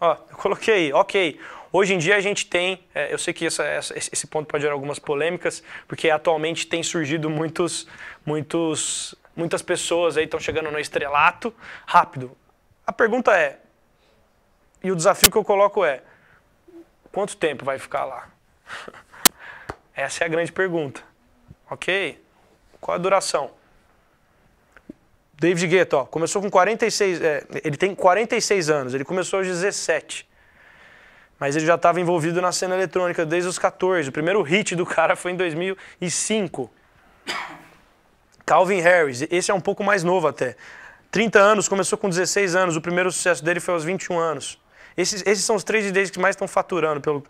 Ó, eu coloquei, ok. Hoje em dia a gente tem, é, eu sei que essa, essa, esse ponto pode gerar algumas polêmicas, porque atualmente tem surgido muitos, muitos, muitas pessoas aí estão chegando no estrelato rápido. A pergunta é, e o desafio que eu coloco é, quanto tempo vai ficar lá? Essa é a grande pergunta. Ok? Qual a duração? David Guetta, ó, começou com 46, é, ele tem 46 anos, ele começou aos 17. Mas ele já estava envolvido na cena eletrônica desde os 14. O primeiro hit do cara foi em 2005. Calvin Harris, esse é um pouco mais novo até. 30 anos, começou com 16 anos, o primeiro sucesso dele foi aos 21 anos. Esses, esses são os três DJs que mais estão faturando, pelo,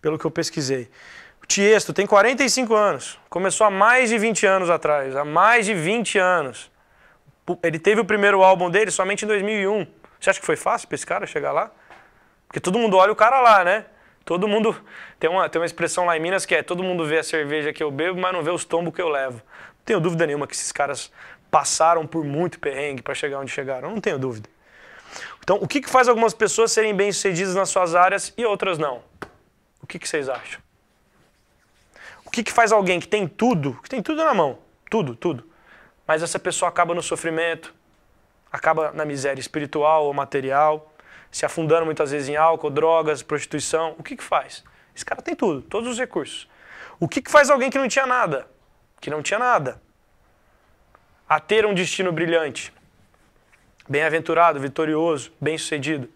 pelo que eu pesquisei. O Tiesto tem 45 anos, começou há mais de 20 anos atrás, há mais de 20 anos. Ele teve o primeiro álbum dele somente em 2001. Você acha que foi fácil para esse cara chegar lá? Porque todo mundo olha o cara lá, né? Todo mundo. Tem uma, tem uma expressão lá em Minas que é: todo mundo vê a cerveja que eu bebo, mas não vê os tombos que eu levo. Não tenho dúvida nenhuma que esses caras passaram por muito perrengue para chegar onde chegaram. Não tenho dúvida. Então, o que, que faz algumas pessoas serem bem-sucedidas nas suas áreas e outras não? O que, que vocês acham? O que, que faz alguém que tem tudo, que tem tudo na mão, tudo, tudo, mas essa pessoa acaba no sofrimento, acaba na miséria espiritual ou material, se afundando muitas vezes em álcool, drogas, prostituição. O que, que faz? Esse cara tem tudo, todos os recursos. O que, que faz alguém que não tinha nada? Que não tinha nada. A ter um destino brilhante, bem-aventurado, vitorioso, bem-sucedido.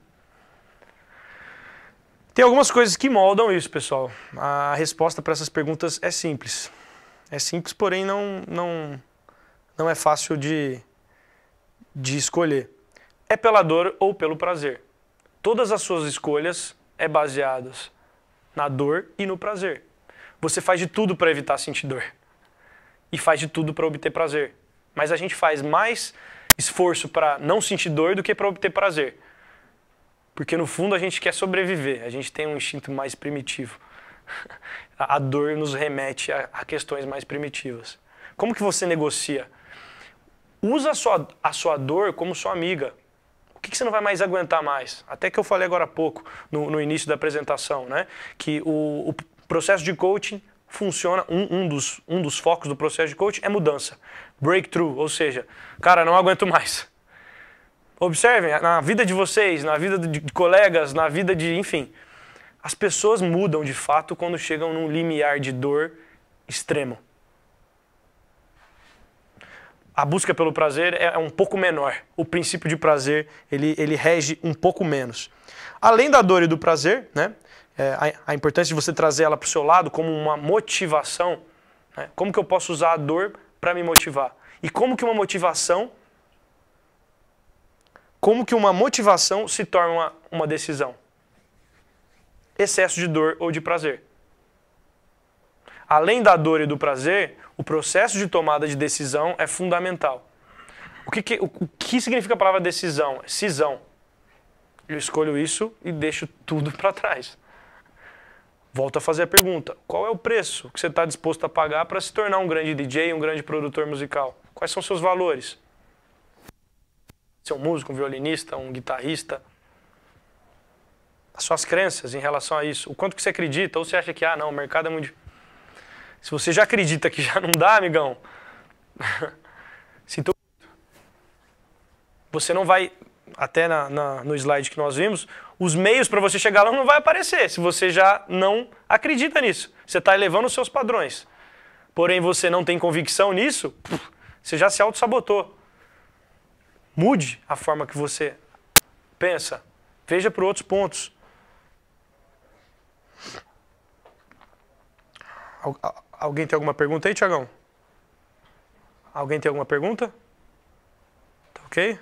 Tem algumas coisas que moldam isso, pessoal. A resposta para essas perguntas é simples. É simples, porém não, não não é fácil de, de escolher. É pela dor ou pelo prazer. Todas as suas escolhas é baseadas na dor e no prazer. Você faz de tudo para evitar sentir dor e faz de tudo para obter prazer. Mas a gente faz mais esforço para não sentir dor do que para obter prazer. Porque no fundo a gente quer sobreviver, a gente tem um instinto mais primitivo. A dor nos remete a, questões mais primitivas. Como que você negocia usa a sua, a sua dor como sua amiga. O que, que, você não vai mais aguentar mais? Até que eu falei agora há pouco, no, no início da apresentação, né? que o, o processo de coaching funciona, um, um, dos, um dos focos do processo de coaching é mudança. Breakthrough, ou seja, cara, não aguento mais. Observem, na vida de vocês, na vida de colegas, na vida de, enfim, as pessoas mudam de fato quando chegam num limiar de dor extremo a busca pelo prazer é, é um pouco menor. O princípio de prazer, ele, ele rege um pouco menos. Além da dor e do prazer, né? É, a, a, importância de você trazer ela para o seu lado como uma motivação. Né? Como que eu posso usar a dor para me motivar? E como que uma motivação... Como que uma motivação se torna uma, uma decisão? Excesso de dor ou de prazer. Além da dor e do prazer, o processo de tomada de decisão é fundamental. O que, que o, o que significa a palavra decisão? Cisão. Eu escolho isso e deixo tudo para trás. Volto a fazer a pergunta: qual é o preço que você está disposto a pagar para se tornar um grande DJ, um grande produtor musical? Quais são seus valores? Ser um músico, um violinista, um guitarrista? As suas crenças em relação a isso? O quanto que você acredita? Ou você acha que, ah, não, o mercado é muito. Se você já acredita que já não dá, amigão, sinto Você não vai, até na, na, no slide que nós vimos, os meios para você chegar lá não vai aparecer se você já não acredita nisso. Você está elevando os seus padrões. Porém, você não tem convicção nisso, você já se auto-sabotou. Mude a forma que você pensa. Veja para outros pontos. Alguém tem alguma pergunta aí, Tiagão? Alguém tem alguma pergunta? Tá ok?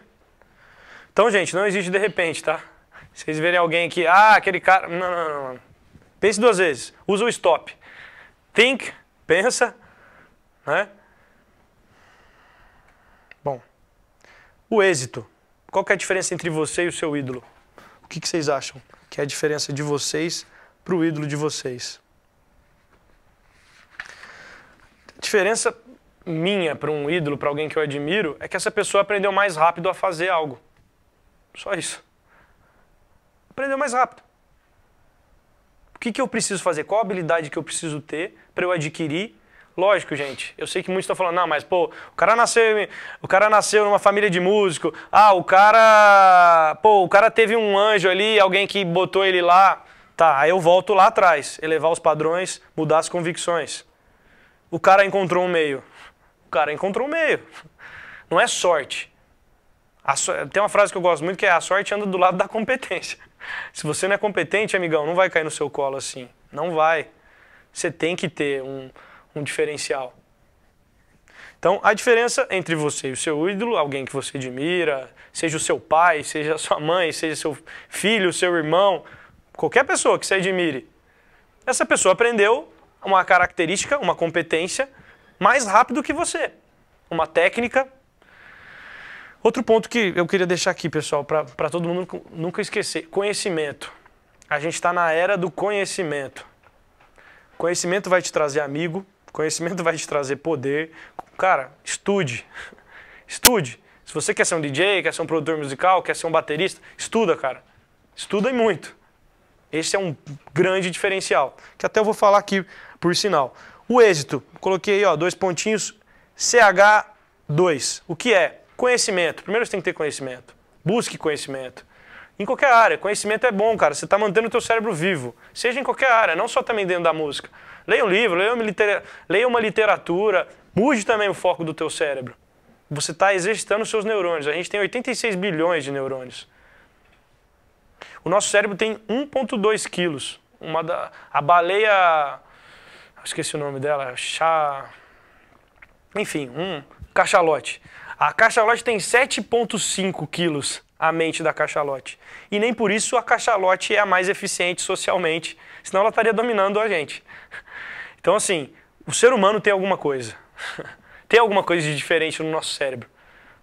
Então, gente, não existe de repente, tá? Se vocês verem alguém aqui, ah, aquele cara. Não, não, não. Pense duas vezes. Usa o stop. Think, pensa, né? Bom, o êxito. Qual que é a diferença entre você e o seu ídolo? O que, que vocês acham que é a diferença de vocês para o ídolo de vocês? diferença minha para um ídolo, para alguém que eu admiro, é que essa pessoa aprendeu mais rápido a fazer algo. Só isso. Aprendeu mais rápido. O que, que eu preciso fazer? Qual a habilidade que eu preciso ter para eu adquirir? Lógico, gente. Eu sei que muitos estão falando, não, mas pô, o cara nasceu, o cara nasceu numa família de músico. Ah, o cara, pô, o cara teve um anjo ali, alguém que botou ele lá. Tá, aí eu volto lá atrás, elevar os padrões, mudar as convicções. O cara encontrou um meio. O cara encontrou um meio. Não é sorte. So... Tem uma frase que eu gosto muito que é a sorte anda do lado da competência. Se você não é competente, amigão, não vai cair no seu colo assim. Não vai. Você tem que ter um, um diferencial. Então, a diferença entre você e o seu ídolo, alguém que você admira, seja o seu pai, seja a sua mãe, seja seu filho, seu irmão, qualquer pessoa que você admire, essa pessoa aprendeu uma característica, uma competência mais rápido que você, uma técnica. Outro ponto que eu queria deixar aqui, pessoal, para todo mundo nunca esquecer: conhecimento. A gente está na era do conhecimento. Conhecimento vai te trazer amigo, conhecimento vai te trazer poder. Cara, estude. Estude. Se você quer ser um DJ, quer ser um produtor musical, quer ser um baterista, estuda, cara. Estuda e muito. Esse é um grande diferencial, que até eu vou falar aqui por sinal. O êxito, coloquei ó, dois pontinhos, CH2. O que é? Conhecimento. Primeiro você tem que ter conhecimento. Busque conhecimento. Em qualquer área, conhecimento é bom, cara. Você está mantendo o teu cérebro vivo. Seja em qualquer área, não só também dentro da música. Leia um livro, leia uma, leia uma literatura, mude também o foco do teu cérebro. Você está exercitando os seus neurônios. A gente tem 86 bilhões de neurônios. O nosso cérebro tem 1,2 quilos. Uma da, a baleia. Esqueci o nome dela. Chá. Enfim, um cachalote. A cachalote tem 7,5 quilos a mente da cachalote. E nem por isso a cachalote é a mais eficiente socialmente, senão ela estaria dominando a gente. Então, assim, o ser humano tem alguma coisa. Tem alguma coisa de diferente no nosso cérebro,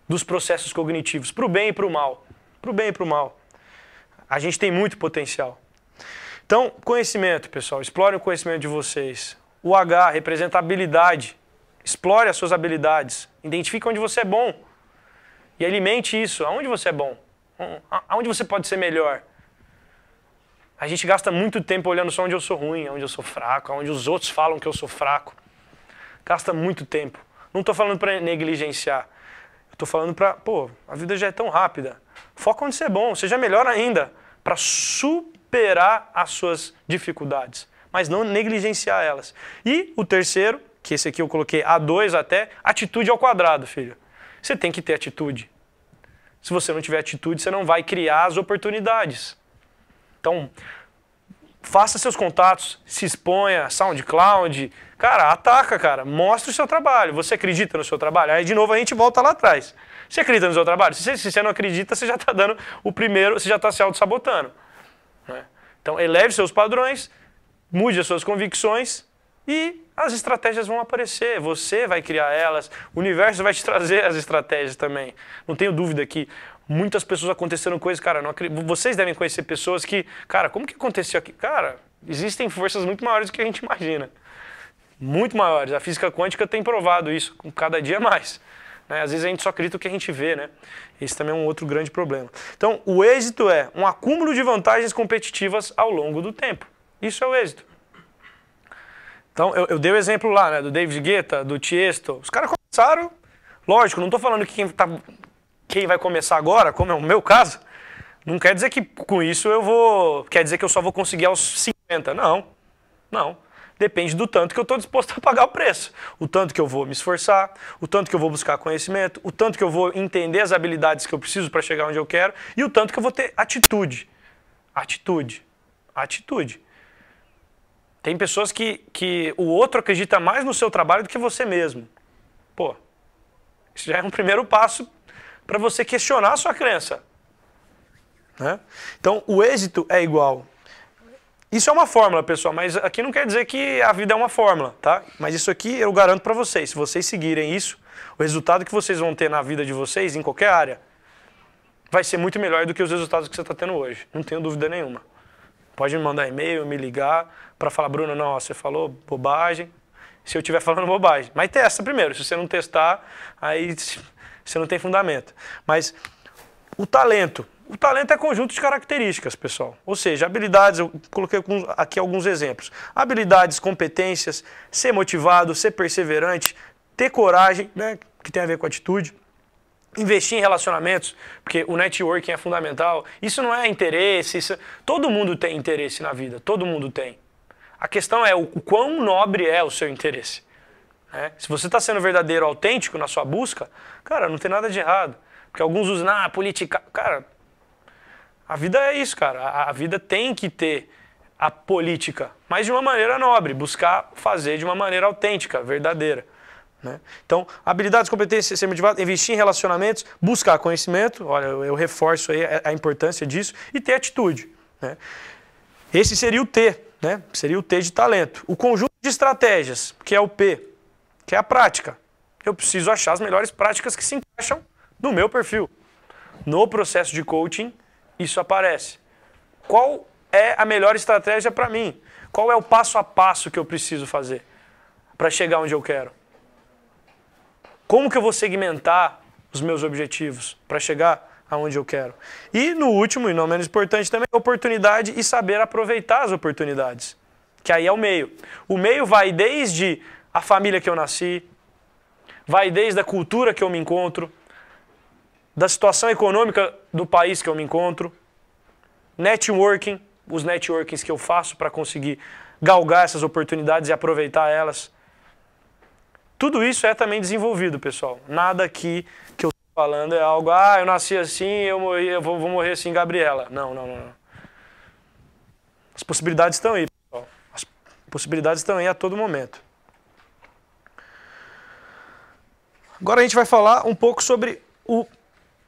dos processos cognitivos, para o bem e para o mal. Para o bem e para o mal. A gente tem muito potencial. Então, conhecimento, pessoal. Explore o conhecimento de vocês. O H representa habilidade. Explore as suas habilidades. Identifique onde você é bom. E alimente isso. Aonde você é bom? Hum, aonde você pode ser melhor? A gente gasta muito tempo olhando só onde eu sou ruim, onde eu sou fraco, onde os outros falam que eu sou fraco. Gasta muito tempo. Não estou falando para negligenciar. Estou falando para, pô, a vida já é tão rápida. Foca onde você é bom, seja melhor ainda para superar as suas dificuldades, mas não negligenciar elas. E o terceiro, que esse aqui eu coloquei A2 até, atitude ao quadrado, filho. Você tem que ter atitude. Se você não tiver atitude, você não vai criar as oportunidades. Então, faça seus contatos, se exponha, SoundCloud, cara, ataca, cara, mostra o seu trabalho. Você acredita no seu trabalho? Aí de novo a gente volta lá atrás. Você acredita no seu trabalho? Se você, se você não acredita, você já está dando o primeiro, você já está se auto-sabotando. Né? Então, eleve seus padrões, mude as suas convicções e as estratégias vão aparecer. Você vai criar elas, o universo vai te trazer as estratégias também. Não tenho dúvida que muitas pessoas aconteceram coisas, cara, não vocês devem conhecer pessoas que, cara, como que aconteceu aqui? Cara, existem forças muito maiores do que a gente imagina. Muito maiores. A física quântica tem provado isso, cada dia mais. Né? Às vezes a gente só acredita o que a gente vê, né? Esse também é um outro grande problema. Então, o êxito é um acúmulo de vantagens competitivas ao longo do tempo. Isso é o êxito. Então, eu, eu dei o exemplo lá, né? Do David Guetta, do Tiesto. Os caras começaram... Lógico, não estou falando que quem, tá, quem vai começar agora, como é o meu caso, não quer dizer que com isso eu vou... Quer dizer que eu só vou conseguir aos 50. Não. Não. Depende do tanto que eu estou disposto a pagar o preço. O tanto que eu vou me esforçar, o tanto que eu vou buscar conhecimento, o tanto que eu vou entender as habilidades que eu preciso para chegar onde eu quero e o tanto que eu vou ter atitude. Atitude. Atitude. Tem pessoas que, que o outro acredita mais no seu trabalho do que você mesmo. Pô, isso já é um primeiro passo para você questionar a sua crença. Né? Então, o êxito é igual isso é uma fórmula, pessoal, mas aqui não quer dizer que a vida é uma fórmula, tá? Mas isso aqui eu garanto para vocês, se vocês seguirem isso, o resultado que vocês vão ter na vida de vocês, em qualquer área, vai ser muito melhor do que os resultados que você está tendo hoje. Não tenho dúvida nenhuma. Pode me mandar e-mail, me ligar para falar, Bruno, não, ó, você falou bobagem. Se eu estiver falando bobagem, mas testa primeiro. Se você não testar, aí você não tem fundamento. Mas o talento. O talento é conjunto de características, pessoal. Ou seja, habilidades, eu coloquei aqui alguns exemplos. Habilidades, competências, ser motivado, ser perseverante, ter coragem, né, que tem a ver com atitude. Investir em relacionamentos, porque o networking é fundamental. Isso não é interesse, isso... É, todo mundo tem interesse na vida, todo mundo tem. A questão é o quão nobre é o seu interesse. Né? Se você está sendo verdadeiro, autêntico na sua busca, cara, não tem nada de errado. Porque alguns usam, ah, política. Cara, a vida é isso, cara. A, a vida tem que ter a política, mas de uma maneira nobre, buscar fazer de uma maneira autêntica, verdadeira. Né? Então, habilidades, competências, ser motivado, investir em relacionamentos, buscar conhecimento, olha, eu, eu reforço aí a, a, importância disso, e ter atitude. Né? Esse seria o T, né? seria o T de talento. O conjunto de estratégias, que é o P, que é a prática. Eu preciso achar as melhores práticas que se encaixam no meu perfil. No processo de coaching, isso aparece. Qual é a melhor estratégia para mim? Qual é o passo a passo que eu preciso fazer para chegar onde eu quero? Como que eu vou segmentar os meus objetivos para chegar aonde eu quero? E no último, e não menos importante também, oportunidade e saber aproveitar as oportunidades, que aí é o meio. O meio vai desde a família que eu nasci, vai desde a cultura que eu me encontro, da situação econômica do país que eu me encontro, networking, os networkings que eu faço para conseguir galgar essas oportunidades e aproveitar elas. Tudo isso é também desenvolvido, pessoal. Nada aqui que eu estou falando é algo, ah, eu nasci assim, eu, morri, eu vou, vou morrer assim, Gabriela. Não, não, não. As possibilidades estão aí, pessoal. As possibilidades estão aí a todo momento. Agora a gente vai falar um pouco sobre o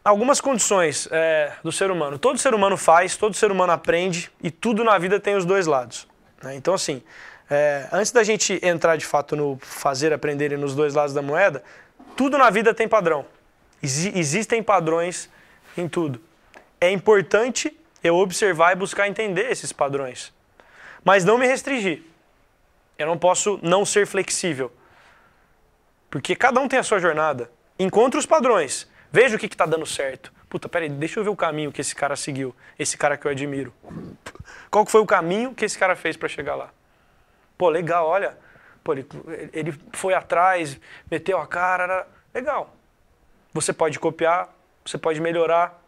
algumas condições é, do ser humano. Todo ser humano faz, todo ser humano aprende e tudo na vida tem os dois lados. Né? Então, assim, é, antes da gente entrar de fato no fazer, aprender e nos dois lados da moeda, tudo na vida tem padrão. existem padrões em tudo. É importante eu observar e buscar entender esses padrões, mas não me restringir. Eu não posso não ser flexível. Porque cada um tem a sua jornada. Encontre os padrões Veja o que está dando certo. Puta, peraí, deixa eu ver o caminho que esse cara seguiu, esse cara que eu admiro. Qual foi o caminho que esse cara fez para chegar lá? Pô, legal, olha. Pô, ele, ele foi atrás, meteu a cara. Legal. Você pode copiar, você pode melhorar.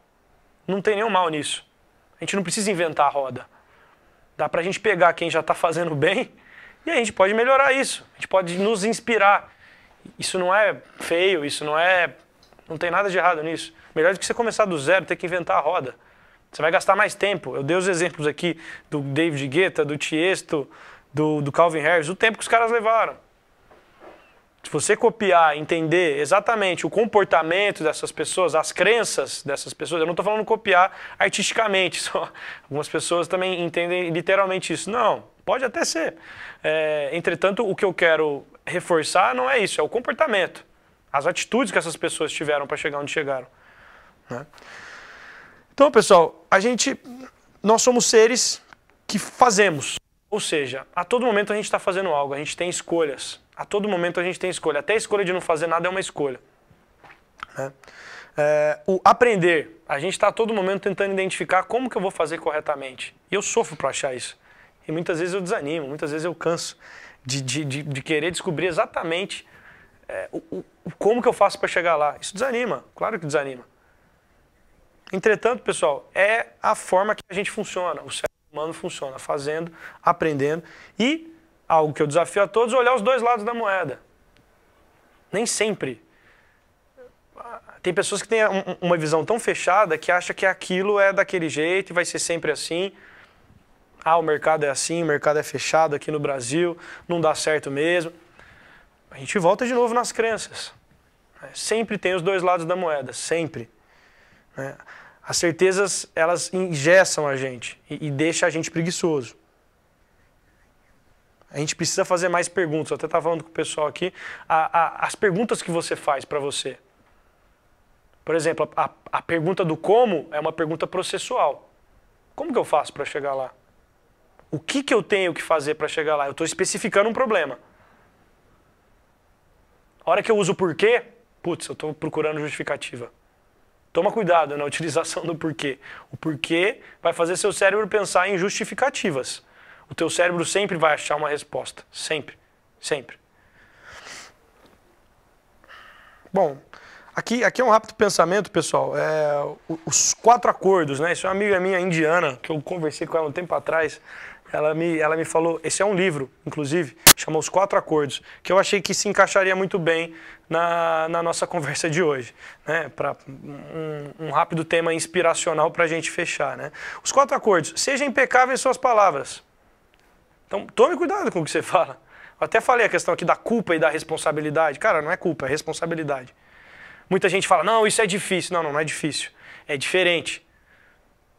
Não tem nenhum mal nisso. A gente não precisa inventar a roda. Dá para a gente pegar quem já está fazendo bem e a gente pode melhorar isso. A gente pode nos inspirar. Isso não é feio, isso não é não tem nada de errado nisso. Melhor do que você começar do zero, ter que inventar a roda. Você vai gastar mais tempo. Eu dei os exemplos aqui do David Guetta, do Tiesto, do, do Calvin Harris, o tempo que os caras levaram. Se você copiar, entender exatamente o comportamento dessas pessoas, as crenças dessas pessoas, eu não estou falando copiar artisticamente, só. algumas pessoas também entendem literalmente isso. Não, pode até ser. É, entretanto, o que eu quero reforçar não é isso, é o comportamento as atitudes que essas pessoas tiveram para chegar onde chegaram. Né? Então, pessoal, a gente, nós somos seres que fazemos. Ou seja, a todo momento a gente está fazendo algo, a gente tem escolhas. A todo momento a gente tem escolha. Até a escolha de não fazer nada é uma escolha. Né? É, o aprender, a gente está a todo momento tentando identificar como que eu vou fazer corretamente. E eu sofro para achar isso. E muitas vezes eu desanimo, muitas vezes eu canso de, de, de, de querer descobrir exatamente é, o, o, como que eu faço para chegar lá? Isso desanima, claro que desanima. Entretanto, pessoal, é a forma que a gente funciona, o ser humano funciona, fazendo, aprendendo e algo que eu desafio a todos, olhar os dois lados da moeda. Nem sempre. Tem pessoas que têm uma visão tão fechada que acha que aquilo é daquele jeito e vai ser sempre assim. Ah, o mercado é assim, o mercado é fechado aqui no Brasil, não dá certo mesmo. A gente volta de novo nas crenças. Né? Sempre tem os dois lados da moeda, sempre. Né? As certezas, elas ingessam a gente e, e deixam a gente preguiçoso. A gente precisa fazer mais perguntas. Eu até estava falando com o pessoal aqui. A, a, as perguntas que você faz para você. Por exemplo, a, a, pergunta do como é uma pergunta processual. Como que eu faço para chegar lá? O que, que eu tenho que fazer para chegar lá? Eu estou especificando um problema. A hora que eu uso o porquê, putz, eu estou procurando justificativa. Toma cuidado na utilização do porquê. O porquê vai fazer seu cérebro pensar em justificativas. O teu cérebro sempre vai achar uma resposta. Sempre. Sempre. Bom, aqui, aqui é um rápido pensamento, pessoal. É, os quatro acordos, né? Isso é uma amiga minha indiana, que eu conversei com ela um tempo atrás ela me, ela me falou, esse é um livro, inclusive, chamou Os Quatro Acordos, que eu achei que se encaixaria muito bem na, na nossa conversa de hoje, né? Para um, um, rápido tema inspiracional para a gente fechar, né? Os Quatro Acordos, seja impecável em suas palavras. Então, tome cuidado com o que você fala. Eu até falei a questão aqui da culpa e da responsabilidade. Cara, não é culpa, é responsabilidade. Muita gente fala, não, isso é difícil. Não, não, não é difícil. É diferente.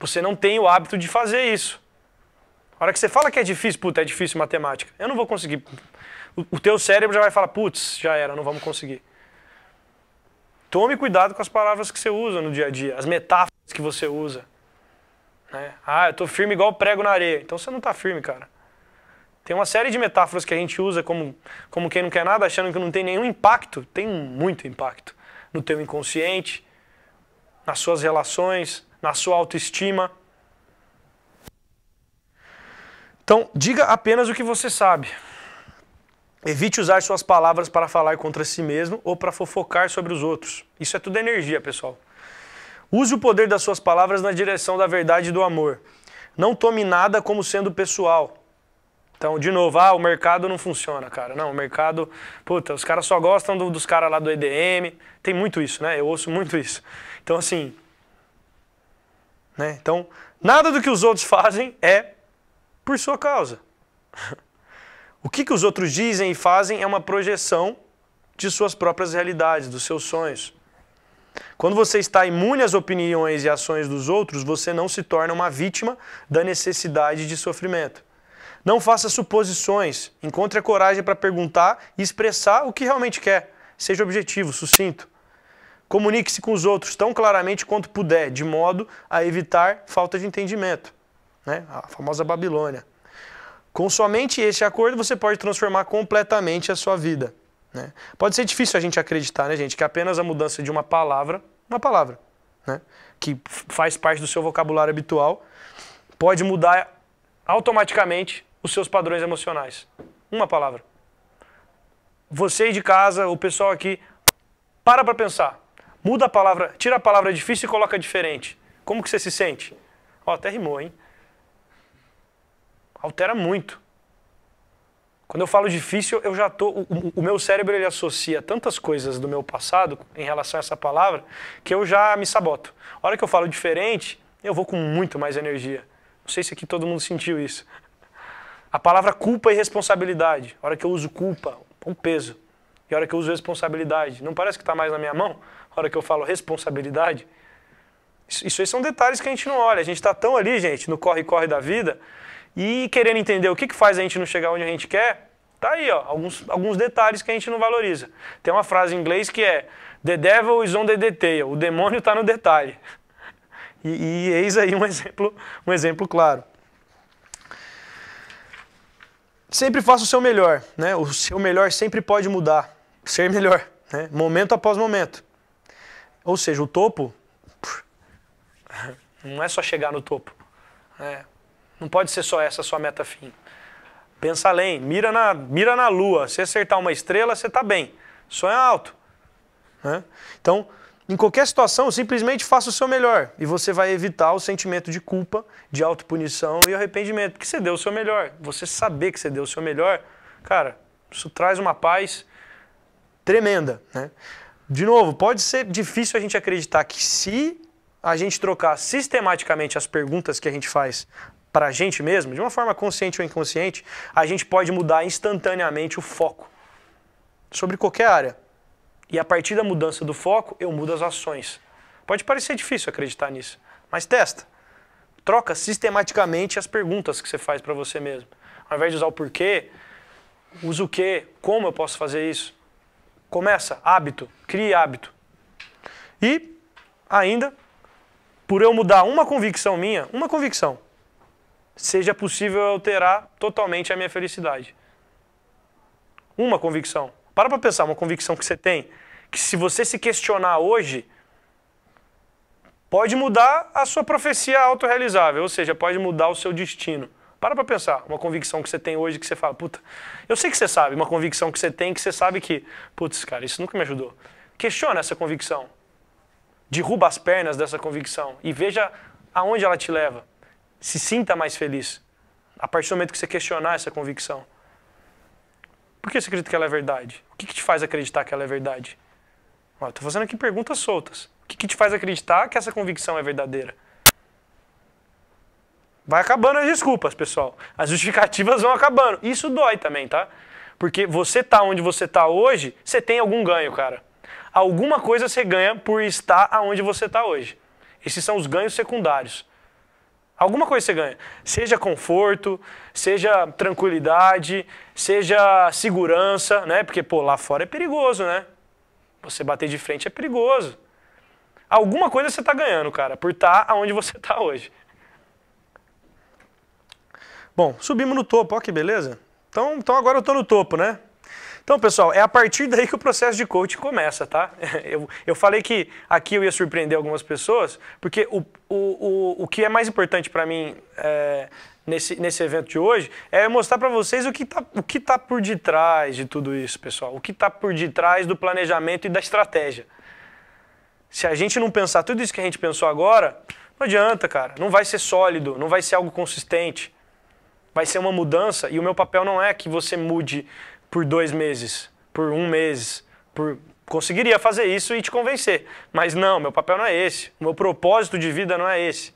Você não tem o hábito de fazer isso. A hora que você fala que é difícil, puta, é difícil matemática. Eu não vou conseguir. O, teu cérebro já vai falar, putz, já era, não vamos conseguir. Tome cuidado com as palavras que você usa no dia a dia, as metáforas que você usa. Né? Ah, eu tô firme igual prego na areia. Então você não tá firme, cara. Tem uma série de metáforas que a gente usa como, como quem não quer nada, achando que não tem nenhum impacto. Tem muito impacto no teu inconsciente, nas suas relações, na sua autoestima. Então, diga apenas o que você sabe. Evite usar suas palavras para falar contra si mesmo ou para fofocar sobre os outros. Isso é tudo energia, pessoal. Use o poder das suas palavras na direção da verdade e do amor. Não tome nada como sendo pessoal. Então, de novo, ah, o mercado não funciona, cara. Não, o mercado, puta, os caras só gostam do, dos caras lá do EDM. Tem muito isso, né? Eu ouço muito isso. Então, assim, né? Então, nada do que os outros fazem é por sua causa. O que, que os outros dizem e fazem é uma projeção de suas próprias realidades, dos seus sonhos. Quando você está imune às opiniões e ações dos outros, você não se torna uma vítima da necessidade de sofrimento. Não faça suposições, encontre a coragem para perguntar e expressar o que realmente quer. Seja objetivo, sucinto. Comunique-se com os outros tão claramente quanto puder, de modo a evitar falta de entendimento né? a famosa Babilônia. Com somente esse acordo você pode transformar completamente a sua vida. Né? Pode ser difícil a gente acreditar, né, gente, que apenas a mudança de uma palavra, uma palavra, né, que faz parte do seu vocabulário habitual, pode mudar automaticamente os seus padrões emocionais. Uma palavra. Você de casa, o pessoal aqui, para para pensar. Muda a palavra, tira a palavra difícil e coloca diferente. Como que você se sente? Ó, até rimou, hein? altera muito. Quando eu falo difícil, eu já tô o, o, meu cérebro ele associa tantas coisas do meu passado em relação a essa palavra que eu já me saboto. A hora que eu falo diferente, eu vou com muito mais energia. Não sei se aqui todo mundo sentiu isso. A palavra culpa e responsabilidade. A hora que eu uso culpa, um peso. E a hora que eu uso responsabilidade, não parece que está mais na minha mão? A hora que eu falo responsabilidade, isso, isso aí são detalhes que a gente não olha. A gente está tão ali, gente, no corre-corre da vida, e querendo entender o que, que faz a gente não chegar onde a gente quer, tá aí, ó, alguns, alguns detalhes que a gente não valoriza. Tem uma frase em inglês que é The devil is on the detail, o demônio está no detalhe. E, e, eis aí um exemplo, um exemplo claro. Sempre faça o seu melhor, né? O seu melhor sempre pode mudar, ser melhor, né? momento após momento. Ou seja, o topo não é só chegar no topo. É, não pode ser só essa a sua meta fim. Pensa além, mira na, mira na lua. Se acertar uma estrela, você está bem. Sonha alto. Né? Então, em qualquer situação, simplesmente faça o seu melhor. E você vai evitar o sentimento de culpa, de autopunição e arrependimento. Porque você deu o seu melhor. Você saber que você deu o seu melhor, cara, isso traz uma paz tremenda. Né? De novo, pode ser difícil a gente acreditar que se a gente trocar sistematicamente as perguntas que a gente faz para a gente mesmo, de uma forma consciente ou inconsciente, a gente pode mudar instantaneamente o foco sobre qualquer área. E a partir da mudança do foco, eu mudo as ações. Pode parecer difícil acreditar nisso, mas testa. Troca sistematicamente as perguntas que você faz para você mesmo. Ao invés de usar o porquê, usa o que, como eu posso fazer isso. Começa, hábito, crie hábito. E ainda, por eu mudar uma convicção minha, uma convicção, seja possível alterar totalmente a minha felicidade. Uma convicção. Para para pensar, uma convicção que você tem, que se você se questionar hoje, pode mudar a sua profecia autorrealizável, ou seja, pode mudar o seu destino. Para para pensar, uma convicção que você tem hoje que você fala, puta, eu sei que você sabe, uma convicção que você tem que você sabe que, putz, cara, isso nunca me ajudou. Questiona essa convicção. Derruba as pernas dessa convicção e veja aonde ela te leva se sinta mais feliz. A partir do momento que você questionar essa convicção. Por que você acredita que ela é verdade? O que, que te faz acreditar que ela é verdade? Estou fazendo aqui perguntas soltas. O que, que te faz acreditar que essa convicção é verdadeira? Vai acabando as desculpas, pessoal. As justificativas vão acabando. Isso dói também, tá? Porque você tá onde você tá hoje, você tem algum ganho, cara. Alguma coisa você ganha por estar aonde você tá hoje. Esses são os ganhos secundários. Alguma coisa você ganha. Seja conforto, seja tranquilidade, seja segurança, né? Porque, pô, lá fora é perigoso, né? Você bater de frente é perigoso. Alguma coisa você está ganhando, cara, por estar tá onde você está hoje. Bom, subimos no topo, ó que beleza. Então, então agora eu estou no topo, né? Então, pessoal, é a partir daí que o processo de coaching começa, tá? Eu, eu falei que aqui eu ia surpreender algumas pessoas, porque o, o, o, o que é mais importante para mim é, nesse, nesse evento de hoje é mostrar para vocês o que está tá por detrás de tudo isso, pessoal. O que está por detrás do planejamento e da estratégia. Se a gente não pensar tudo isso que a gente pensou agora, não adianta, cara. Não vai ser sólido, não vai ser algo consistente. Vai ser uma mudança e o meu papel não é que você mude por dois meses, por um mês, por... conseguiria fazer isso e te convencer. Mas não, meu papel não é esse, meu propósito de vida não é esse.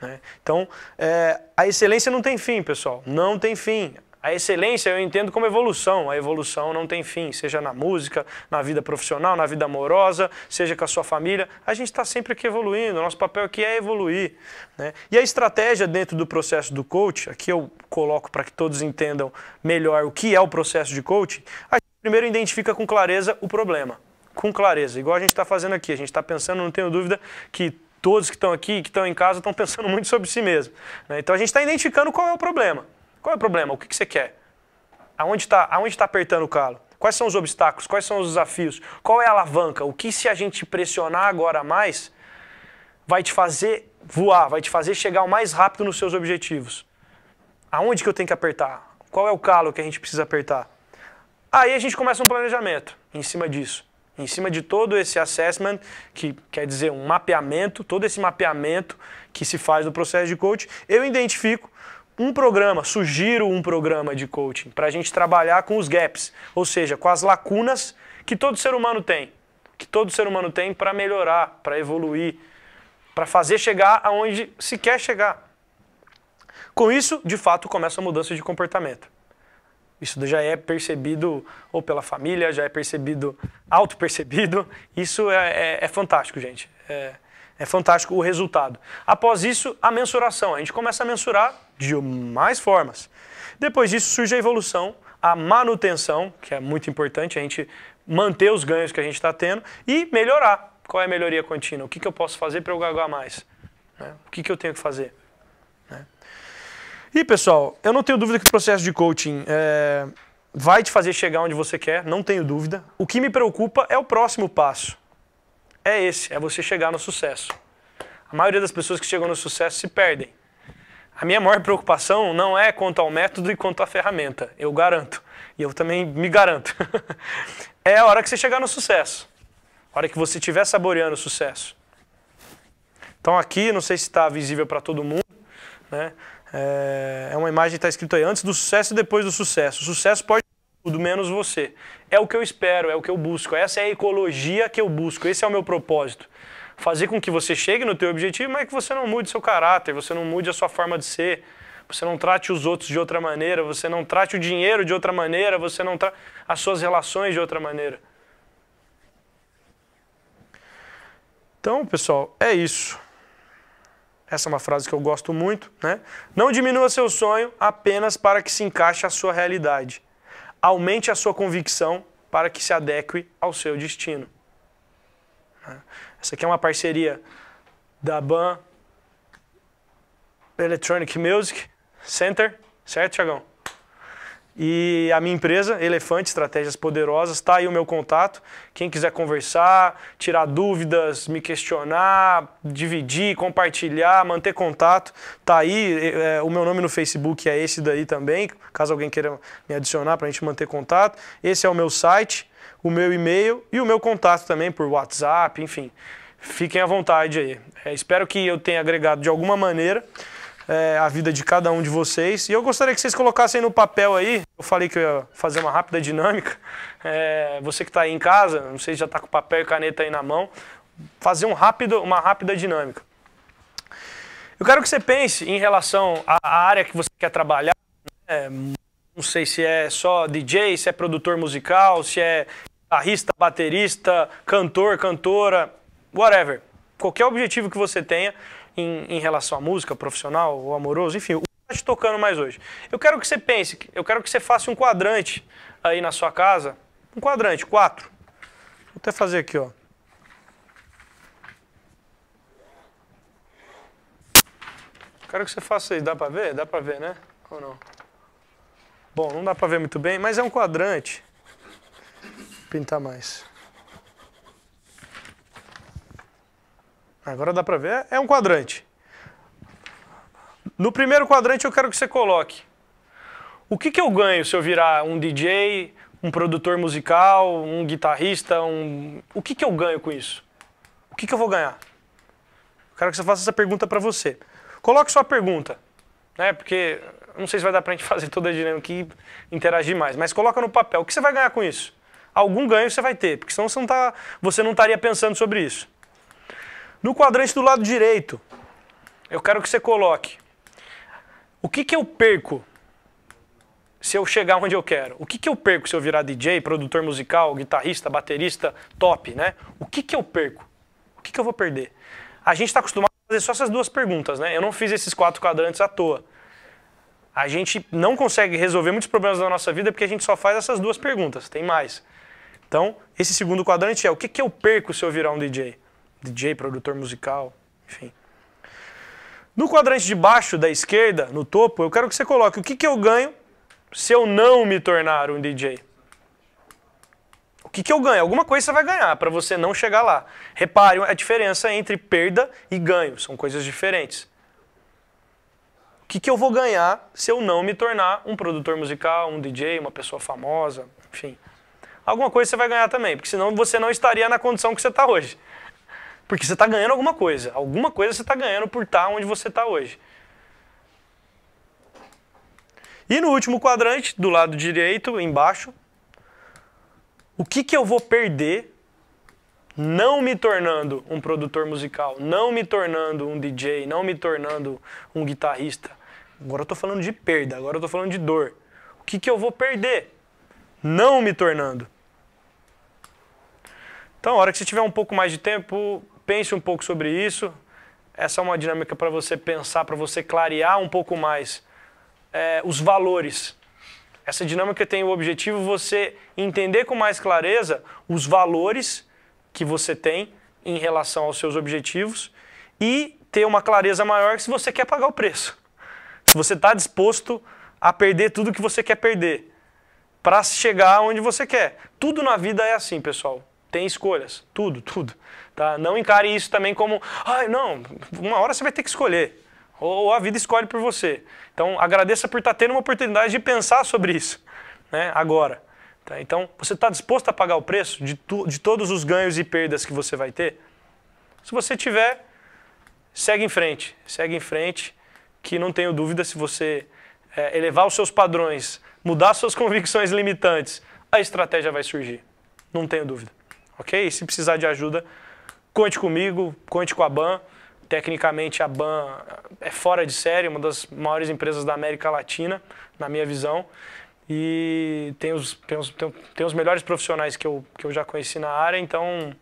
Né? Então, é, a excelência não tem fim, pessoal. Não tem fim. A excelência eu entendo como evolução. A evolução não tem fim, seja na música, na vida profissional, na vida amorosa, seja com a sua família. A gente está sempre aqui evoluindo. O nosso papel aqui é evoluir. Né? E a estratégia dentro do processo do coach, aqui eu coloco para que todos entendam melhor o que é o processo de coaching, a gente primeiro identifica com clareza o problema. Com clareza, igual a gente está fazendo aqui. A gente está pensando, não tenho dúvida, que todos que estão aqui, que estão em casa, estão pensando muito sobre si mesmo. Né? Então a gente está identificando qual é o problema. Qual é o problema? O que, que você quer? Aonde está aonde tá apertando o calo? Quais são os obstáculos? Quais são os desafios? Qual é a alavanca? O que se a gente pressionar agora mais vai te fazer voar, vai te fazer chegar o mais rápido nos seus objetivos? Aonde que eu tenho que apertar? Qual é o calo que a gente precisa apertar? Aí a gente começa um planejamento em cima disso. Em cima de todo esse assessment, que quer dizer um mapeamento, todo esse mapeamento que se faz no processo de coach, eu identifico um programa, sugiro um programa de coaching para a gente trabalhar com os gaps, ou seja, com as lacunas que todo ser humano tem, que todo ser humano tem para melhorar, para evoluir, para fazer chegar aonde se quer chegar. Com isso, de fato, começa a mudança de comportamento. Isso já é percebido ou pela família, já é percebido, auto-percebido. Isso é, é, é fantástico, gente. É, é fantástico o resultado. Após isso, a mensuração. A gente começa a mensurar de mais formas. Depois disso surge a evolução, a manutenção, que é muito importante, a gente manter os ganhos que a gente está tendo e melhorar. Qual é a melhoria contínua? O que, que eu posso fazer para eu ganhar mais? Né? O que, que eu tenho que fazer? Né? E pessoal, eu não tenho dúvida que o processo de coaching é, vai te fazer chegar onde você quer, não tenho dúvida. O que me preocupa é o próximo passo é esse, é você chegar no sucesso. A maioria das pessoas que chegam no sucesso se perdem. A minha maior preocupação não é quanto ao método e quanto à ferramenta, eu garanto. E eu também me garanto. é a hora que você chegar no sucesso. A hora que você estiver saboreando o sucesso. Então aqui, não sei se está visível para todo mundo, né? É, é uma imagem que está escrito aí, antes do sucesso e depois do sucesso. O sucesso pode tudo menos você. É o que eu espero, é o que eu busco. Essa é a ecologia que eu busco, esse é o meu propósito. Fazer com que você chegue no teu objetivo, mas que você não mude seu caráter, você não mude a sua forma de ser, você não trate os outros de outra maneira, você não trate o dinheiro de outra maneira, você não trate as suas relações de outra maneira. Então, pessoal, é isso. Essa é uma frase que eu gosto muito, né? Não diminua seu sonho apenas para que se encaixe a sua realidade. Aumente a sua convicção para que se adeque ao seu destino. Essa aqui é uma parceria da BAN Electronic Music Center, certo, Tiagão? E a minha empresa, Elefante Estratégias Poderosas, está aí o meu contato. Quem quiser conversar, tirar dúvidas, me questionar, dividir, compartilhar, manter contato, está aí. É, o meu nome no Facebook é esse daí também, caso alguém queira me adicionar para a gente manter contato. Esse é o meu site, o meu e-mail e o meu contato também por WhatsApp, enfim. Fiquem à vontade aí. É, espero que eu tenha agregado de alguma maneira é, a vida de cada um de vocês. E eu gostaria que vocês colocassem no papel aí. Eu falei que eu ia fazer uma rápida dinâmica. É, você que está aí em casa, não sei se já está com papel e caneta aí na mão, fazer um rápido, uma rápida dinâmica. Eu quero que você pense em relação à área que você quer trabalhar. Né? Não sei se é só DJ, se é produtor musical, se é guitarrista, baterista, cantor, cantora, whatever. Qualquer objetivo que você tenha, em, em relação à música, profissional ou amoroso, enfim, o que está te tocando mais hoje? Eu quero que você pense, eu quero que você faça um quadrante aí na sua casa, um quadrante, quatro. Vou até fazer aqui, ó. Quero que você faça isso. Dá para ver? Dá para ver, né? Ou não? Bom, não dá para ver muito bem, mas é um quadrante. Vou pintar mais. Agora dá para ver, é um quadrante. No primeiro quadrante eu quero que você coloque. O que, que eu ganho se eu virar um DJ, um produtor musical, um guitarrista, um... O que, que eu ganho com isso? O que, que eu vou ganhar? Eu quero que você faça essa pergunta para você. Coloque sua pergunta, né? Porque não sei se vai dar para a gente fazer toda a dinâmica e interagir mais, mas coloca no papel. O que você vai ganhar com isso? Algum ganho você vai ter, porque senão você não, tá, você não estaria pensando sobre isso. No quadrante do lado direito, eu quero que você coloque o que, que eu perco se eu chegar onde eu quero? O que, que eu perco se eu virar DJ, produtor musical, guitarrista, baterista, top, né? O que, que eu perco? O que, que eu vou perder? A gente está acostumado a fazer só essas duas perguntas, né? Eu não fiz esses quatro quadrantes à toa. A gente não consegue resolver muitos problemas da nossa vida porque a gente só faz essas duas perguntas, tem mais. Então, esse segundo quadrante é o que, que eu perco se eu virar um DJ? DJ, produtor musical, enfim. No quadrante de baixo da esquerda, no topo, eu quero que você coloque o que, que eu ganho se eu não me tornar um DJ. O que, que eu ganho? Alguma coisa você vai ganhar para você não chegar lá. Repare a é diferença entre perda e ganho, são coisas diferentes. O que, que eu vou ganhar se eu não me tornar um produtor musical, um DJ, uma pessoa famosa, enfim. Alguma coisa você vai ganhar também, porque senão você não estaria na condição que você está hoje. Porque você está ganhando alguma coisa. Alguma coisa você está ganhando por estar tá onde você está hoje. E no último quadrante, do lado direito, embaixo, o que, que eu vou perder não me tornando um produtor musical, não me tornando um DJ, não me tornando um guitarrista? Agora eu estou falando de perda, agora eu estou falando de dor. O que, que eu vou perder não me tornando? Então, a hora que você tiver um pouco mais de tempo, pense um pouco sobre isso. Essa é uma dinâmica para você pensar, para você clarear um pouco mais é, os valores. Essa dinâmica tem o objetivo você entender com mais clareza os valores que você tem em relação aos seus objetivos e ter uma clareza maior se você quer pagar o preço. Se você está disposto a perder tudo que você quer perder para chegar onde você quer. Tudo na vida é assim, pessoal. Tem escolhas. Tudo, tudo. Tá? Não encare isso também como, ai, ah, não, uma hora você vai ter que escolher. Ou a vida escolhe por você. Então, agradeça por estar tá tendo uma oportunidade de pensar sobre isso né, agora. Tá? Então, você está disposto a pagar o preço de, tu, de todos os ganhos e perdas que você vai ter? Se você tiver, segue em frente. Segue em frente, que não tenho dúvida se você é, elevar os seus padrões, mudar suas convicções limitantes, a estratégia vai surgir. Não tenho dúvida. Ok? E se precisar de ajuda, conte comigo, conte com a BAN. Tecnicamente, a BAN é fora de série, uma das maiores empresas da América Latina, na minha visão. E tem os, tem os, tem, tem os melhores profissionais que eu, que eu já conheci na área, então,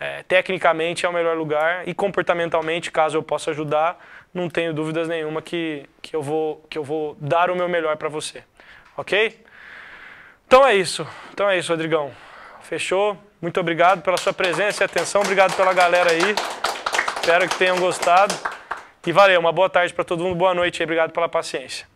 é, tecnicamente é o melhor lugar. E comportamentalmente, caso eu possa ajudar, não tenho dúvidas nenhuma que, que, eu, vou, que eu vou dar o meu melhor para você. Ok? Então é isso. Então é isso, Rodrigão. Fechou? Muito obrigado pela sua presença e atenção. Obrigado pela galera aí. Espero que tenham gostado. E valeu, uma boa tarde para todo mundo, boa noite e obrigado pela paciência.